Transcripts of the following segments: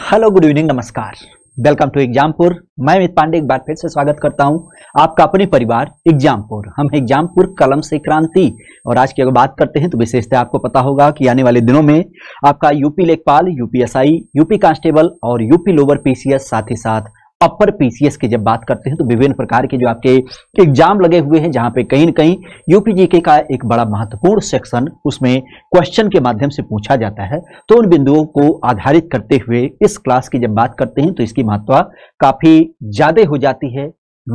hello good evening नमस्कार welcome to Exampur मैं अमित पांडे एक बार फिर से स्वागत करता हूं आपका अपने परिवार एग्जामपुर हम एग्जामपुर कलम से क्रांति और आज की अगर बात करते हैं तो विशेषतः आपको पता होगा कि आने वाले दिनों में आपका यूपी लेखपाल यूपीएसआई यूपी कांस्टेबल और यूपी लोअर पीसीएस साथ ही साथ अपर पीसीएस की जब बात करते हैं तो विभिन्न प्रकार के जो आपके एग्जाम लगे हुए हैं जहां पे कहीं ना कहीं यूपीजीके का एक बड़ा महत्वपूर्ण सेक्शन उसमें क्वेश्चन के माध्यम से पूछा जाता है तो उन बिंदुओं को आधारित करते हुए इस क्लास की जब बात करते हैं तो इसकी महत्व काफी ज्यादा हो जाती है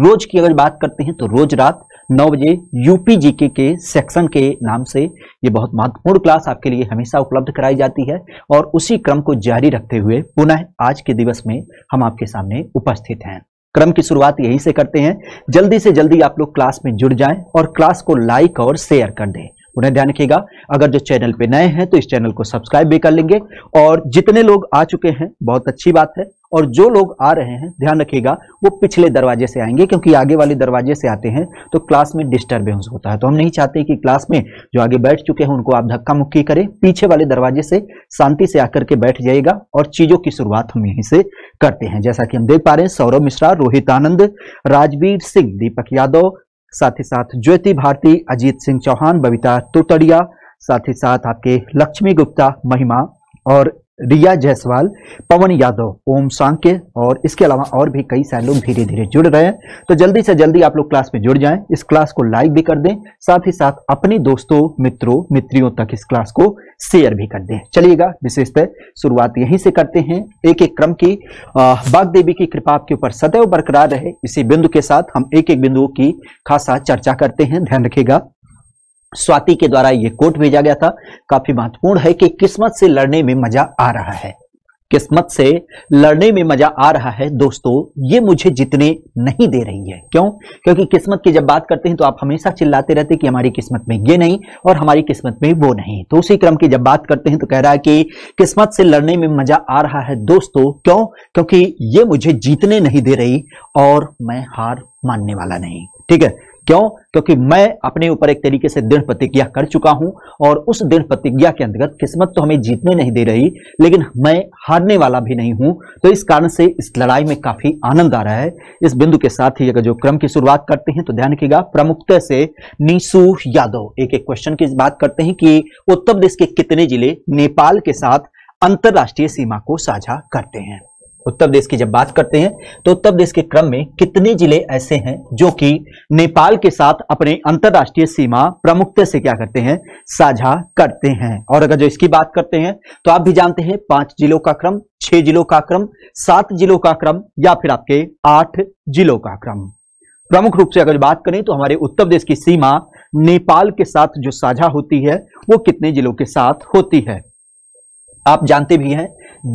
रोज की अगर बात करते हैं तो रोज रात नौ बजे यूपी जीके के सेक्शन के नाम से ये बहुत महत्वपूर्ण क्लास आपके लिए हमेशा उपलब्ध कराई जाती है और उसी क्रम को जारी रखते हुए पुनः आज के दिवस में हम आपके सामने उपस्थित हैं क्रम की शुरुआत यही से करते हैं जल्दी से जल्दी आप लोग क्लास में जुड़ जाएं और क्लास को लाइक और शेयर कर दें उन्हें ध्यान रखिएगा अगर जो चैनल पे नए हैं तो इस चैनल को सब्सक्राइब भी कर लेंगे और जितने लोग आ चुके हैं बहुत अच्छी बात है और जो लोग आ रहे हैं ध्यान रखिएगा वो पिछले दरवाजे से आएंगे क्योंकि आगे वाले दरवाजे से आते हैं तो क्लास में डिस्टर्बेंस होता है तो हम नहीं चाहते कि क्लास में जो आगे बैठ चुके हैं उनको आप धक्का मुक्की करें पीछे वाले दरवाजे से शांति से आकर के बैठ जाइएगा और चीज़ों की शुरुआत हम यहीं से करते हैं जैसा कि हम देख पा रहे हैं सौरभ मिश्रा रोहित आनंद राजवीर सिंह दीपक यादव साथ ही साथ ज्योति भारती अजीत सिंह चौहान बबीता तोतड़िया साथ ही साथ आपके लक्ष्मी गुप्ता महिमा और रिया जायसवाल पवन यादव ओम सांके और इसके अलावा और भी कई सारे लोग धीरे धीरे जुड़ रहे हैं तो जल्दी से जल्दी आप लोग क्लास में जुड़ जाएं इस क्लास को लाइक भी कर दें साथ ही साथ अपने दोस्तों मित्रों मित्रियों तक इस क्लास को शेयर भी कर दें चलिएगा विशेषतः शुरुआत यहीं से करते हैं एक एक क्रम की बाग देवी की कृपा आपके ऊपर सदैव बरकरार रहे इसी बिंदु के साथ हम एक एक बिंदुओं की खासा चर्चा करते हैं ध्यान रखिएगा स्वाति के द्वारा यह कोट भेजा गया था काफी महत्वपूर्ण है कि किस्मत से लड़ने में मजा आ रहा है किस्मत से लड़ने में मजा आ रहा है दोस्तों ये मुझे जितने नहीं दे रही है क्यों क्योंकि किस्मत की जब बात करते हैं तो आप हमेशा चिल्लाते रहते कि हमारी किस्मत में ये नहीं और हमारी किस्मत में वो नहीं तो उसी क्रम की जब बात करते हैं तो कह रहा है कि किस्मत से लड़ने में मजा आ रहा है दोस्तों क्यों क्योंकि ये मुझे जीतने नहीं दे रही और मैं हार मानने वाला नहीं ठीक है क्यों क्योंकि मैं अपने ऊपर एक तरीके से दृढ़ प्रतिज्ञा कर चुका हूं और उस दृढ़ प्रतिज्ञा के अंतर्गत किस्मत तो हमें जीतने नहीं दे रही लेकिन मैं हारने वाला भी नहीं हूं तो इस कारण से इस लड़ाई में काफी आनंद आ रहा है इस बिंदु के साथ ही अगर जो क्रम की शुरुआत करते हैं तो ध्यान रखिएगा प्रमुखता से नीसू यादव एक एक क्वेश्चन की बात करते हैं कि उत्तर प्रदेश के कितने जिले नेपाल के साथ अंतर्राष्ट्रीय सीमा को साझा करते हैं उत्तर प्रदेश की जब बात करते हैं तो उत्तर प्रदेश के क्रम में कितने जिले ऐसे हैं जो कि नेपाल के साथ अपने अंतर्राष्ट्रीय सीमा प्रमुखता से क्या करते हैं साझा करते हैं और अगर जो इसकी बात करते हैं तो आप भी जानते हैं पांच जिलों का क्रम छह जिलों का क्रम सात जिलों का क्रम या फिर आपके आठ जिलों का क्रम प्रमुख रूप से अगर बात करें तो हमारे उत्तर प्रदेश की सीमा नेपाल के साथ जो साझा होती है वो कितने जिलों के साथ होती है आप जानते भी हैं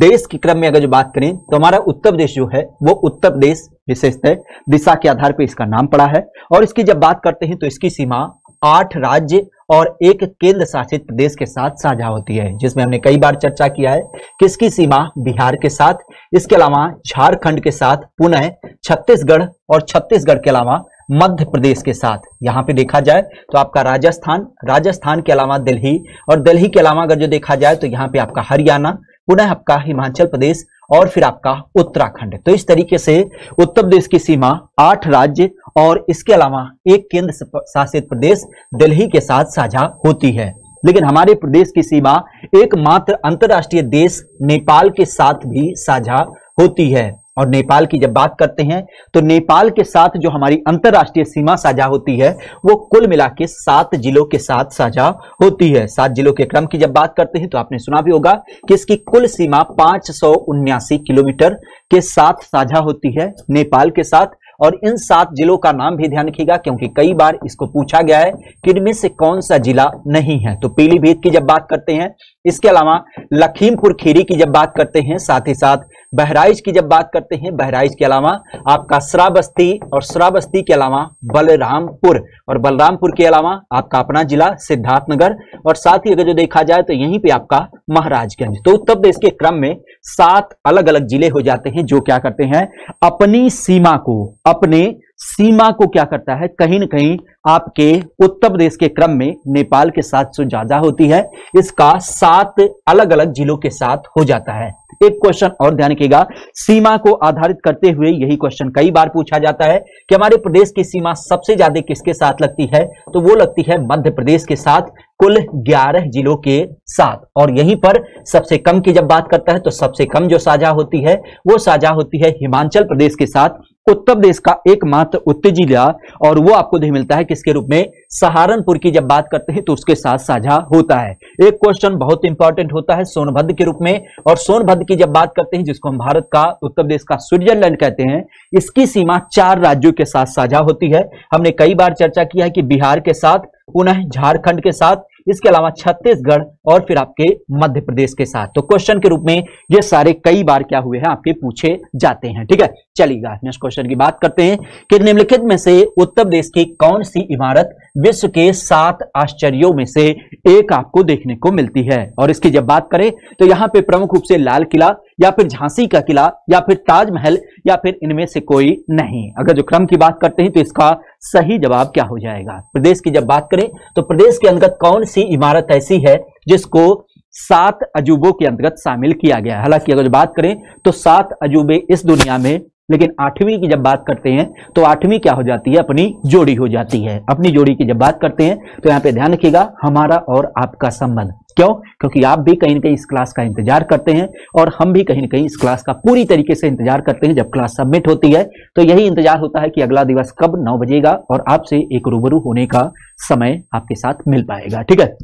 देश के क्रम में अगर जो बात करें तो हमारा उत्तर प्रदेश जो है वो उत्तर प्रदेश विशेषतः दिशा के आधार पर इसका नाम पड़ा है और इसकी जब बात करते हैं तो इसकी सीमा आठ राज्य और एक केंद्र शासित प्रदेश के साथ साझा होती है जिसमें हमने कई बार चर्चा किया है किसकी सीमा बिहार के साथ इसके अलावा झारखंड के साथ पुनः छत्तीसगढ़ और छत्तीसगढ़ के अलावा मध्य प्रदेश के साथ यहाँ पे देखा जाए तो आपका राजस्थान राजस्थान के अलावा दिल्ली और दिल्ली के अलावा अगर जो देखा जाए तो यहाँ पे आपका हरियाणा पुनः आपका हिमाचल प्रदेश और फिर आपका उत्तराखंड तो इस तरीके से उत्तर प्रदेश की सीमा आठ राज्य और इसके अलावा एक केंद्र शासित प्रदेश दिल्ली के साथ साझा होती है लेकिन हमारे प्रदेश की सीमा एकमात्र अंतर्राष्ट्रीय देश नेपाल के साथ भी साझा होती है और नेपाल की जब बात करते हैं तो नेपाल के साथ जो हमारी अंतर्राष्ट्रीय सीमा साझा होती है वो कुल मिला के सात जिलों के साथ साझा होती है सात जिलों के क्रम की जब बात करते हैं तो आपने सुना भी होगा कि इसकी कुल सीमा पांच किलोमीटर के साथ साझा होती है नेपाल के साथ और इन सात जिलों का नाम भी ध्यान रखिएगा क्योंकि कई बार इसको पूछा गया है कि इनमें से कौन सा जिला नहीं है तो पीलीभीत की जब बात करते हैं इसके अलावा लखीमपुर खीरी की जब बात करते हैं साथ ही साथ बहराइच की जब बात करते हैं बहराइच के अलावा आपका श्रावस्ती और श्रावस्ती के अलावा बलरामपुर और बलरामपुर के अलावा आपका अपना जिला सिद्धार्थनगर और साथ ही अगर जो देखा जाए तो यहीं पे आपका महाराजगंज तो उत्तर प्रदेश के क्रम में सात अलग अलग जिले हो जाते हैं जो क्या करते हैं अपनी सीमा को अपने सीमा को क्या करता है कहीं ना कहीं आपके उत्तर प्रदेश के क्रम में नेपाल के साथ ज्यादा होती है इसका सात अलग अलग जिलों के साथ हो जाता है एक क्वेश्चन और ध्यान रखिएगा सीमा को आधारित करते हुए यही क्वेश्चन कई बार पूछा जाता है कि हमारे प्रदेश की सीमा सबसे ज्यादा किसके साथ लगती है तो वो लगती है मध्य प्रदेश के साथ कुल 11 जिलों के साथ और यहीं पर सबसे कम की जब बात करता है तो सबसे कम जो साझा होती है वो साझा होती है हिमाचल प्रदेश के साथ उत्तर प्रदेश का एकमात्र उत्तेजी जिला और वो आपको देख मिलता है किसके रूप में सहारनपुर की जब बात करते हैं तो उसके साथ साझा होता है एक क्वेश्चन बहुत इंपॉर्टेंट होता है सोनभद्र के रूप में और सोनभद्र की जब बात करते हैं जिसको हम भारत का उत्तर प्रदेश का स्विट्जरलैंड कहते हैं इसकी सीमा चार राज्यों के साथ साझा होती है हमने कई बार चर्चा किया है कि बिहार के साथ पुनः झारखंड के साथ इसके अलावा छत्तीसगढ़ और फिर आपके मध्य प्रदेश के साथ तो क्वेश्चन के रूप में ये सारे कई बार क्या हुए हैं आपके पूछे जाते हैं ठीक है चलिएगा नेक्स्ट क्वेश्चन की बात करते हैं कि निम्नलिखित में से उत्तर प्रदेश की कौन सी इमारत विश्व के सात आश्चर्यों में से एक आपको देखने को मिलती है और इसकी जब बात करें तो यहाँ पे प्रमुख रूप से लाल किला या फिर झांसी का किला या फिर ताजमहल या फिर इनमें से कोई नहीं अगर जो क्रम की बात करते हैं तो इसका सही जवाब क्या हो जाएगा प्रदेश की जब बात करें तो प्रदेश के अंतर्गत कौन सी इमारत ऐसी है जिसको सात अजूबों के अंतर्गत शामिल किया गया है हालांकि अगर बात करें तो सात अजूबे इस दुनिया में लेकिन आठवीं की जब बात करते हैं तो आठवीं क्या हो जाती है अपनी जोड़ी हो जाती है अपनी जोड़ी की जब बात करते हैं तो यहाँ पे ध्यान रखिएगा हमारा और आपका संबंध क्यों क्योंकि आप भी कहीं ना कहीं इस क्लास का इंतजार करते हैं और हम भी कहीं ना कहीं इस क्लास का पूरी तरीके से इंतजार करते हैं जब क्लास सबमिट होती है तो यही इंतजार होता है कि अगला दिवस कब नौ बजेगा और आपसे एक रूबरू होने का समय आपके साथ मिल पाएगा ठीक है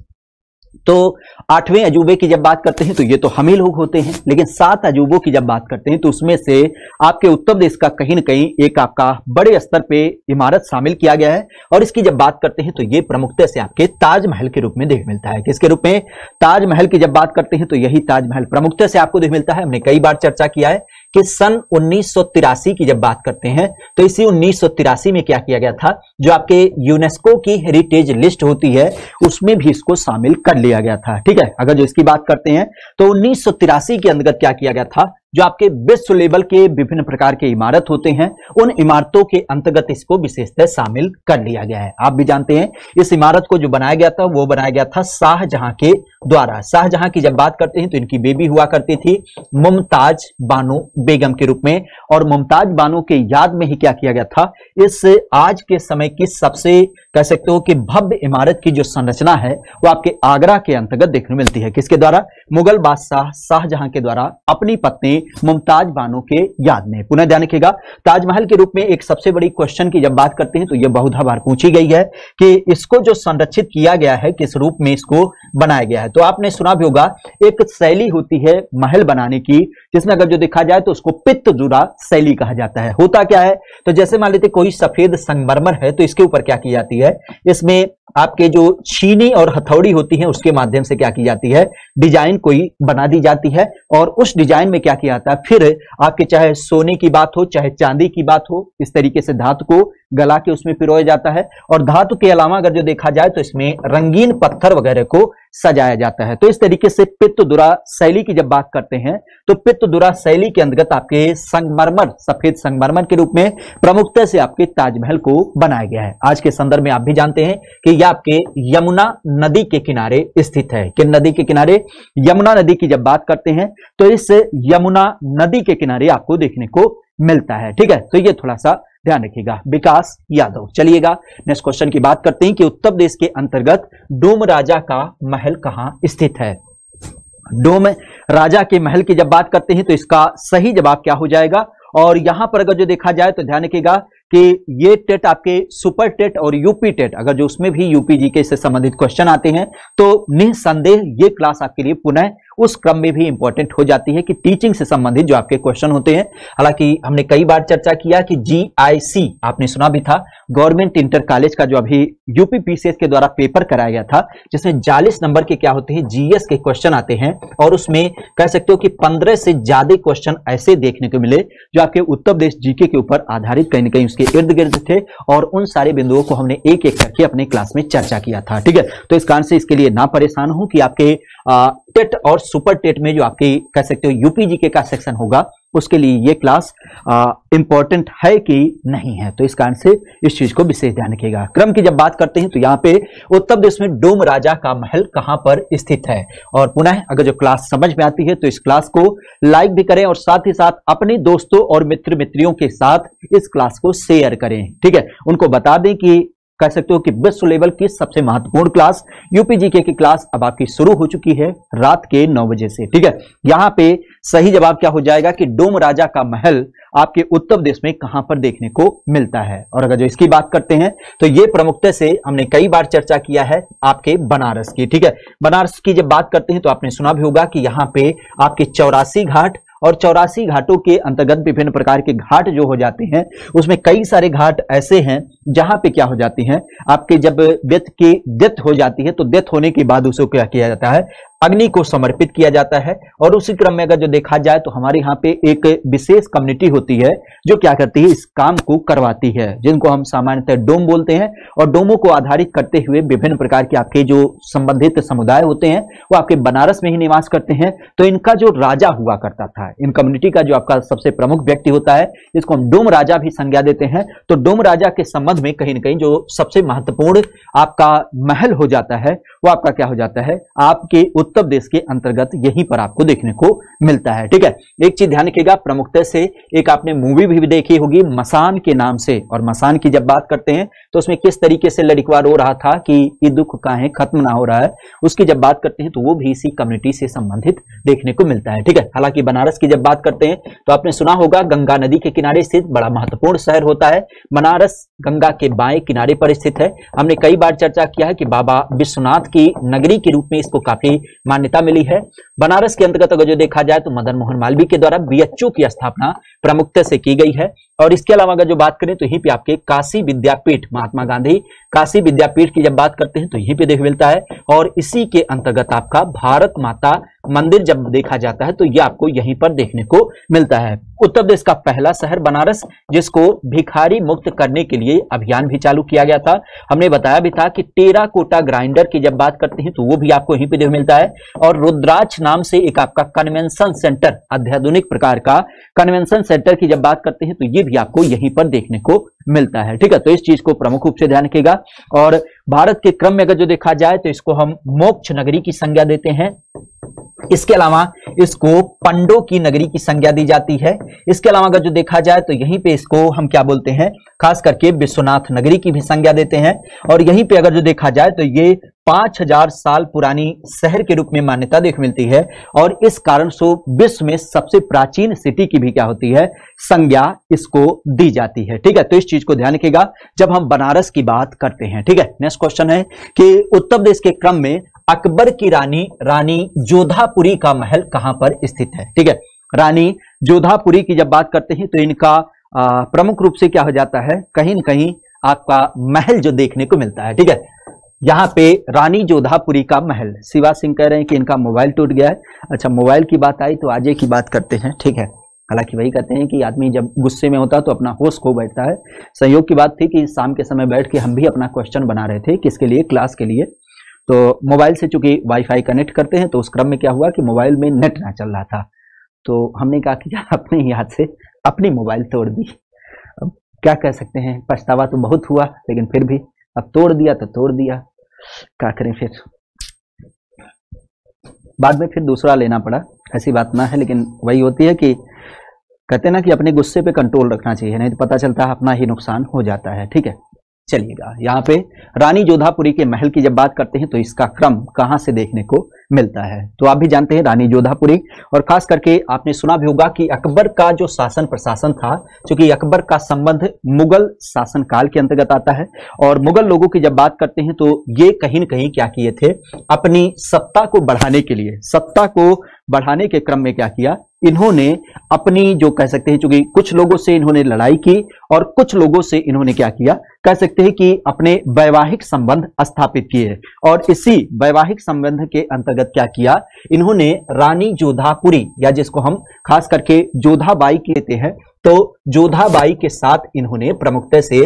तो आठवें अजूबे की जब बात करते हैं तो ये तो हम ही लोग होते हैं लेकिन सात अजूबों की जब बात करते हैं तो उसमें से आपके उत्तर देश का कहीं ना कहीं एक आपका बड़े स्तर पे इमारत शामिल किया गया है और इसकी जब बात करते हैं तो ये प्रमुखता से आपके ताजमहल के रूप में देख मिलता है किसके रूप में ताजमहल की जब बात करते हैं तो यही ताजमहल प्रमुखता से आपको देख मिलता है हमने कई बार चर्चा किया है कि सन उन्नीस की जब बात करते हैं तो इसी उन्नीस में क्या किया गया था जो आपके यूनेस्को की हेरिटेज लिस्ट होती है उसमें भी इसको शामिल कर लिया गया था ठीक है अगर जो इसकी बात करते हैं तो उन्नीस के अंतर्गत क्या किया गया था जो आपके विश्व लेवल के विभिन्न प्रकार के इमारत होते हैं उन इमारतों के अंतर्गत इसको विशेषतः शामिल कर लिया गया है आप भी जानते हैं इस इमारत को जो बनाया गया था वो बनाया गया था शाहजहां के द्वारा शाहजहां की जब बात करते हैं तो इनकी बेबी हुआ करती थी मुमताज बानो बेगम के रूप में और मुमताज बानो के याद में ही क्या किया गया था इस आज के समय की सबसे कह सकते हो कि भव्य इमारत की जो संरचना है वो आपके आगरा के अंतर्गत देखने मिलती है किसके द्वारा मुगल बादशाह शाहजहां के द्वारा अपनी पत्नी मुमताज बानो के याद में पुनः ध्यान रखिएगा ताजमहल के रूप में एक सबसे बड़ी क्वेश्चन की जब बात करते हैं तो यह बहुत बार पूछी गई है कि इसको जो संरक्षित किया गया है किस रूप में इसको बनाया गया है तो आपने सुना भी होगा एक शैली होती है महल बनाने की जिसमें अगर जो देखा जाए तो उसको पित्त जुड़ा शैली कहा जाता है होता क्या है तो जैसे मान लेते कोई सफेद संगमरमर है तो इसके ऊपर क्या की जाती है इसमें आपके जो छीनी और हथौड़ी होती है उसके माध्यम से क्या की जाती है डिजाइन कोई बना दी जाती है और उस डिजाइन में क्या किया आता है फिर आपके चाहे सोने की बात हो चाहे चांदी की बात हो इस तरीके से धातु को गला के उसमें पिरोया जाता है और धातु के अलावा अगर जो देखा जाए तो इसमें रंगीन पत्थर वगैरह को सजाया जाता है तो इस तरीके से पित्त दुरा शैली की जब बात करते हैं तो पित्त दुरा शैली के अंतर्गत आपके संगमरमर सफेद संगमरमर के रूप में प्रमुखता से आपके ताजमहल को बनाया गया है आज के संदर्भ में आप भी जानते हैं कि यह आपके यमुना नदी के किनारे स्थित है किन नदी के किनारे यमुना नदी की जब बात करते हैं तो इस यमुना नदी के किनारे आपको देखने को मिलता है ठीक है तो ये थोड़ा सा ध्यान रखिएगा विकास यादव चलिएगा नेक्स्ट क्वेश्चन की बात करते हैं कि उत्तर प्रदेश के अंतर्गत डोम राजा का महल कहां स्थित है डोम राजा के महल की जब बात करते हैं तो इसका सही जवाब क्या हो जाएगा और यहां पर अगर जो देखा जाए तो ध्यान रखिएगा कि ये टेट आपके सुपर टेट और यूपी टेट अगर जो उसमें भी यूपी जी के से संबंधित क्वेश्चन आते हैं तो निसंदेह ये क्लास आपके लिए पुनः उस क्रम में भी इंपॉर्टेंट हो जाती है कि टीचिंग से संबंधित जो आपके क्वेश्चन होते हैं हालांकि हमने कई बार चर्चा किया कि जीआईसी आपने सुना भी था गवर्नमेंट इंटर कॉलेज का जो अभी यूपीपीसीएस के द्वारा पेपर कराया गया था जिसमें चालीस नंबर के क्या होते हैं जीएस के क्वेश्चन आते हैं और उसमें कह सकते हो कि पंद्रह से ज्यादा क्वेश्चन ऐसे देखने को मिले जो आपके उत्तर प्रदेश जीके के ऊपर आधारित कहीं ना कहीं उसके इर्द गिर्द थे और उन सारे बिंदुओं को हमने एक एक करके अपने क्लास में चर्चा किया था ठीक है तो इस कारण से इसके लिए ना परेशान हूं कि आपके टेट और सुपर टेट में जो आपकी कह सकते हो यूपीजी के का सेक्शन होगा उसके लिए ये क्लास इंपॉर्टेंट है कि नहीं है तो इस कारण से इस चीज को विशेष ध्यान रखिएगा क्रम की जब बात करते हैं तो यहाँ पे उत्तर प्रदेश में डोम राजा का महल कहाँ पर स्थित है और पुनः अगर जो क्लास समझ में आती है तो इस क्लास को लाइक भी करें और साथ ही साथ अपने दोस्तों और मित्र मित्रियों के साथ इस क्लास को शेयर करें ठीक है उनको बता दें कि कह सकते हो कि विश्व लेवल की सबसे महत्वपूर्ण क्लास यूपीजी की क्लास अब आपकी शुरू हो चुकी है रात के नौ बजे से ठीक है यहां पे सही जवाब क्या हो जाएगा कि डोम राजा का महल आपके उत्तर प्रदेश में कहां पर देखने को मिलता है और अगर जो इसकी बात करते हैं तो ये प्रमुखता से हमने कई बार चर्चा किया है आपके बनारस की ठीक है बनारस की जब बात करते हैं तो आपने सुना भी होगा कि यहां पे आपके चौरासी घाट और चौरासी घाटों के अंतर्गत विभिन्न प्रकार के घाट जो हो जाते हैं उसमें कई सारे घाट ऐसे हैं जहां पे क्या हो जाते हैं आपके जब व्यक्ति की डेथ हो जाती है तो डेथ होने के बाद उसको क्या किया जाता है अग्नि को समर्पित किया जाता है और उसी क्रम में अगर जो देखा जाए तो हमारे यहाँ पे एक विशेष कम्युनिटी होती है जो क्या करती है इस काम को करवाती है जिनको हम सामान्यतः डोम बोलते हैं और डोमों को आधारित करते हुए विभिन्न प्रकार के आपके जो संबंधित समुदाय होते हैं वो आपके बनारस में ही निवास करते हैं तो इनका जो राजा हुआ करता था इन कम्युनिटी का जो आपका सबसे प्रमुख व्यक्ति होता है जिसको हम डोम राजा भी संज्ञा देते हैं तो डोम राजा के संबंध में कहीं ना कहीं जो सबसे महत्वपूर्ण आपका महल हो जाता है वो आपका क्या हो जाता है आपके उत्तर प्रदेश के अंतर्गत यहीं पर आपको देखने को मिलता है ठीक है एक चीज ध्यान रखिएगा प्रमुखता से एक आपने मूवी भी देखी होगी मसान के नाम से और मसान की जब बात करते हैं तो उसमें किस तरीके से लड़कवा रो रहा था कि ये दुख काहे खत्म ना हो रहा है उसकी जब बात करते हैं तो वो भी इसी कम्युनिटी से संबंधित देखने को मिलता है ठीक है हालांकि बनारस की जब बात करते हैं तो आपने सुना होगा गंगा नदी के किनारे स्थित बड़ा महत्वपूर्ण शहर होता है बनारस गंगा के बाएं किनारे पर स्थित है हमने कई बार चर्चा किया है कि बाबा विश्वनाथ की नगरी के रूप में इसको काफी मान्यता मिली है बनारस के अंतर्गत अगर जो देखा जाए तो मदन मोहन मालवीय के द्वारा बी की स्थापना प्रमुखता से की गई है और इसके अलावा अगर जो बात करें तो यहीं पे आपके काशी विद्यापीठ महात्मा गांधी काशी विद्यापीठ की जब बात करते हैं तो यहीं पे देख मिलता है और इसी के अंतर्गत आपका भारत माता मंदिर जब देखा जाता है तो ये आपको यहीं पर देखने को मिलता है उत्तर प्रदेश का पहला शहर बनारस जिसको भिखारी मुक्त करने के लिए अभियान भी चालू किया गया था हमने बताया भी था कि टेरा कोटा ग्राइंडर की जब बात करते हैं तो वो भी आपको यहीं पर मिलता है और रुद्राक्ष नाम से एक आपका कन्वेंशन सेंटर अत्याधुनिक प्रकार का कन्वेंशन सेंटर की जब बात करते हैं तो ये भी आपको यहीं पर देखने को मिलता है ठीक है तो इस चीज को प्रमुख रूप से ध्यान रखेगा और भारत के क्रम में अगर जो देखा जाए तो इसको हम मोक्ष नगरी की संज्ञा देते हैं इसके अलावा इसको पंडो की नगरी की संज्ञा दी जाती है इसके अलावा अगर जो देखा जाए तो यहीं पे इसको हम क्या बोलते हैं खास करके विश्वनाथ नगरी की भी संज्ञा देते हैं और यहीं पे अगर जो देखा जाए तो ये 5000 साल पुरानी शहर के रूप में मान्यता देख मिलती है और इस कारण सो विश्व में सबसे प्राचीन सिटी की भी क्या होती है संज्ञा इसको दी जाती है ठीक है तो इस चीज को ध्यान रखिएगा जब हम बनारस की बात करते हैं ठीक है नेक्स्ट क्वेश्चन है कि उत्तर प्रदेश के क्रम में अकबर की रानी रानी जोधापुरी का महल कहां पर स्थित है ठीक है रानी जोधापुरी की जब बात करते हैं तो इनका प्रमुख रूप से क्या हो जाता है कहीं ना कहीं आपका महल जो देखने को मिलता है ठीक है यहां पे रानी जोधापुरी का महल शिवा सिंह कह रहे हैं कि इनका मोबाइल टूट गया है अच्छा मोबाइल की बात आई तो आजे की बात करते हैं ठीक है हालांकि वही कहते हैं कि आदमी जब गुस्से में होता है तो अपना होश खो बैठता है संयोग की बात थी कि शाम के समय बैठ के हम भी अपना क्वेश्चन बना रहे थे किसके लिए क्लास के लिए तो मोबाइल से चूंकि वाईफाई कनेक्ट करते हैं तो उस क्रम में क्या हुआ कि मोबाइल में नेट ना चल रहा था तो हमने कहा कि अपने ही हाथ से अपनी मोबाइल तोड़ दी अब क्या कह सकते हैं पछतावा तो बहुत हुआ लेकिन फिर भी अब तोड़ दिया तो तोड़ दिया क्या करें फिर बाद में फिर दूसरा लेना पड़ा ऐसी बात ना है लेकिन वही होती है कि कहते ना कि अपने गुस्से पे कंट्रोल रखना चाहिए नहीं तो पता चलता है अपना ही नुकसान हो जाता है ठीक है चलिएगा यहाँ पे रानी जोधापुरी के महल की जब बात करते हैं तो इसका क्रम कहाँ से देखने को मिलता है तो आप भी जानते हैं रानी जोधापुरी और खास करके आपने सुना भी होगा कि अकबर का जो शासन प्रशासन था क्योंकि अकबर का संबंध मुगल शासन काल के अंतर्गत आता है और मुगल लोगों की जब बात करते हैं तो ये कहीं न कहीं क्या किए थे अपनी सत्ता को बढ़ाने के लिए सत्ता को बढ़ाने के क्रम में क्या किया इन्होंने अपनी जो कह सकते हैं चूंकि कुछ लोगों से इन्होंने लड़ाई की और कुछ लोगों से इन्होंने क्या किया कह सकते हैं कि अपने वैवाहिक संबंध स्थापित किए और इसी वैवाहिक संबंध के अंतर्गत क्या किया इन्होंने रानी जोधापुरी या जिसको हम खास करके जोधाबाई कहते हैं तो जोधाबाई के साथ इन्होंने प्रमुखता से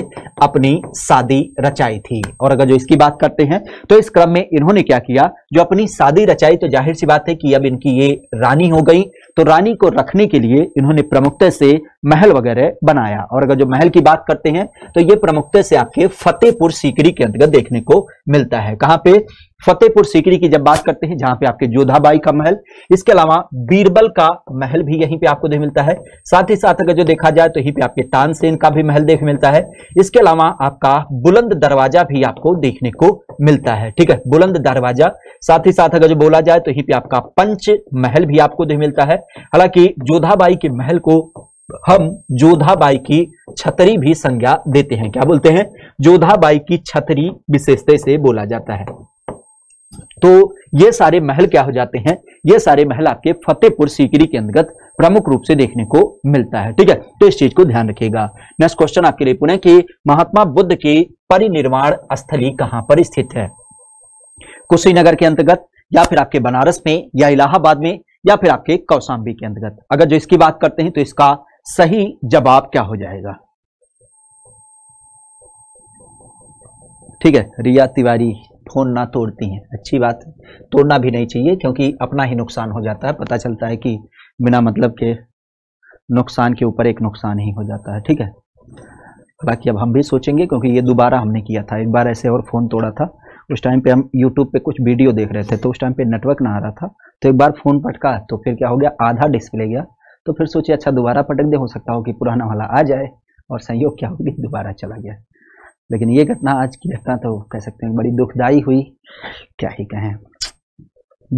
अपनी शादी रचाई थी और अगर जो इसकी बात करते हैं तो इस क्रम में इन्होंने क्या किया जो अपनी शादी रचाई तो जाहिर सी बात है कि अब इनकी ये रानी हो गई तो रानी को रखने के लिए इन्होंने प्रमुखता से महल वगैरह बनाया और अगर जो महल की बात करते हैं तो ये प्रमुखता से आपके फतेहपुर सीकरी के अंतर्गत देखने को मिलता है कहां पे फतेहपुर सीकरी की जब बात करते हैं जहां पे आपके जोधाबाई का महल इसके अलावा बीरबल का महल भी यहीं पे आपको देख मिलता है साथ ही साथ अगर जो देखा जाए तो यहीं पे आपके तानसेन का भी महल देख मिलता है इसके अलावा आपका बुलंद दरवाजा भी आपको देखने को मिलता है ठीक है बुलंद दरवाजा साथ ही साथ अगर जो बोला जाए तो यहीं पे आपका पंच महल भी आपको देख मिलता है हालांकि जोधाबाई के महल को हम जोधाबाई की छतरी भी संज्ञा देते हैं क्या बोलते हैं जोधाबाई की छतरी विशेषता से बोला जाता है तो ये सारे महल क्या हो जाते हैं ये सारे महल आपके फतेहपुर सीकरी के अंतर्गत प्रमुख रूप से देखने को मिलता है ठीक है तो इस चीज को ध्यान रखिएगा नेक्स्ट क्वेश्चन आपके लिए पुणे की महात्मा बुद्ध की परिनिर्वाण स्थली कहां पर स्थित है कुशीनगर के अंतर्गत या फिर आपके बनारस में या इलाहाबाद में या फिर आपके कौशाम्बी के अंतर्गत अगर जो इसकी बात करते हैं तो इसका सही जवाब क्या हो जाएगा ठीक है रिया तिवारी फ़ोन ना तोड़ती हैं अच्छी बात है तोड़ना भी नहीं चाहिए क्योंकि अपना ही नुकसान हो जाता है पता चलता है कि बिना मतलब के नुकसान के ऊपर एक नुकसान ही हो जाता है ठीक है बाकी अब हम भी सोचेंगे क्योंकि ये दोबारा हमने किया था एक बार ऐसे और फ़ोन तोड़ा था उस टाइम पे हम यूट्यूब पे कुछ वीडियो देख रहे थे तो उस टाइम पे नेटवर्क ना आ रहा था तो एक बार फ़ोन पटका तो फिर क्या हो गया आधा डिस्प्ले गया तो फिर सोचे अच्छा दोबारा पटक दे हो सकता हो कि पुराना वाला आ जाए और संयोग क्या होगी दोबारा चला गया लेकिन ये घटना आज की घटना तो कह सकते हैं बड़ी दुखदाई हुई क्या ही कहें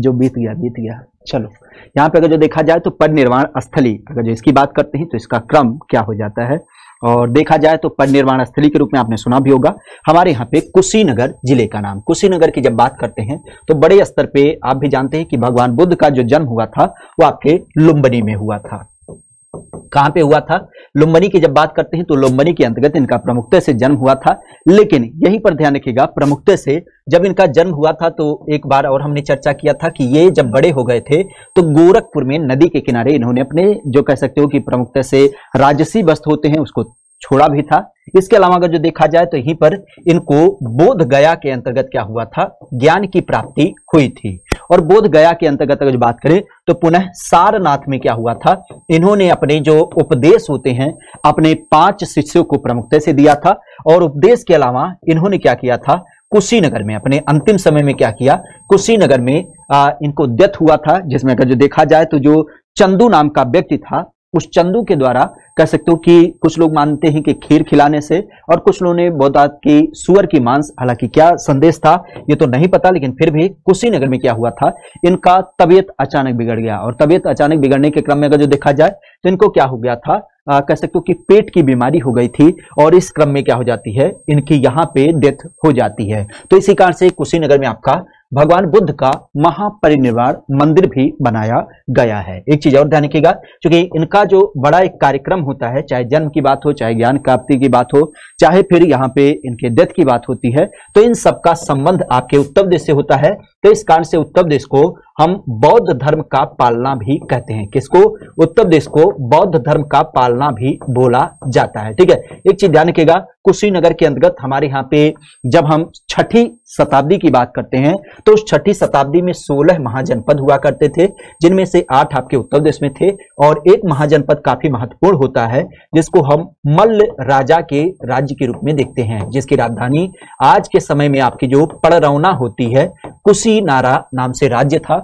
जो बीत गया बीत गया चलो यहाँ पे अगर जो देखा जाए तो पर निर्माण स्थली अगर जो इसकी बात करते हैं तो इसका क्रम क्या हो जाता है और देखा जाए तो पर निर्माण स्थली के रूप में आपने सुना भी होगा हमारे यहाँ पे कुशीनगर जिले का नाम कुशीनगर की जब बात करते हैं तो बड़े स्तर पे आप भी जानते हैं कि भगवान बुद्ध का जो जन्म हुआ था वो आपके लुम्बनी में हुआ था कहां पे हुआ था लुम्बनी की जब बात करते हैं तो लुम्बनी के अंतर्गत इनका प्रमुखता से जन्म हुआ था लेकिन यहीं पर ध्यान रखिएगा प्रमुखता से जब इनका जन्म हुआ था तो एक बार और हमने चर्चा किया था कि ये जब बड़े हो गए थे तो गोरखपुर में नदी के किनारे इन्होंने अपने जो कह सकते हो कि प्रमुखता से राजसी वस्त्र होते हैं उसको छोड़ा भी था इसके अलावा अगर जो देखा जाए तो यहीं पर इनको बोध गया के अंतर्गत क्या हुआ था ज्ञान की प्राप्ति हुई थी और बोध गया के अंतर्गत अगर बात करें तो पुनः सारनाथ में क्या हुआ था इन्होंने अपने जो उपदेश होते हैं अपने पांच शिष्यों को प्रमुखता से दिया था और उपदेश के अलावा इन्होंने क्या किया था कुशीनगर में अपने अंतिम समय में क्या किया कुशीनगर में आ, इनको डेथ हुआ था जिसमें अगर जो देखा जाए तो जो चंदू नाम का व्यक्ति था उस चंदू के द्वारा कह सकते हो कि कुछ लोग मानते हैं कि खीर खिलाने से और कुछ लोगों ने बोधा की सुअर की मांस हालांकि क्या संदेश था ये तो नहीं पता लेकिन फिर भी कुशीनगर में क्या हुआ था इनका तबियत अचानक बिगड़ गया और तबियत अचानक बिगड़ने के क्रम में अगर जो देखा जाए तो इनको क्या हो गया था आ, कह सकते हो कि पेट की बीमारी हो गई थी और इस क्रम में क्या हो जाती है इनकी यहाँ पे डेथ हो जाती है तो इसी कारण से कुशीनगर में आपका भगवान बुद्ध का महापरिनिर्वाण मंदिर भी बनाया गया है एक चीज और ध्यान रखिएगा क्योंकि इनका जो बड़ा एक कार्यक्रम होता है चाहे जन्म की बात हो चाहे ज्ञान प्राप्ति की बात हो चाहे फिर यहाँ पे इनके डेथ की बात होती है तो इन सबका संबंध आपके उत्तर देश से होता है तो इस कारण से उत्तर देश को हम बौद्ध धर्म का पालना भी कहते हैं किसको उत्तर प्रदेश को बौद्ध धर्म का पालना भी बोला जाता है ठीक है एक चीज ध्यान रखिएगा कुशीनगर के अंतर्गत हमारे यहाँ पे जब हम छठी शताब्दी की बात करते हैं तो उस छठी शताब्दी में सोलह महाजनपद हुआ करते थे जिनमें से आठ आपके उत्तर प्रदेश में थे और एक महाजनपद काफी महत्वपूर्ण होता है जिसको हम मल्ल राजा के राज्य के रूप में देखते हैं जिसकी राजधानी आज के समय में आपकी जो पड़रौना होती है कुशीनारा नाम से राज्य था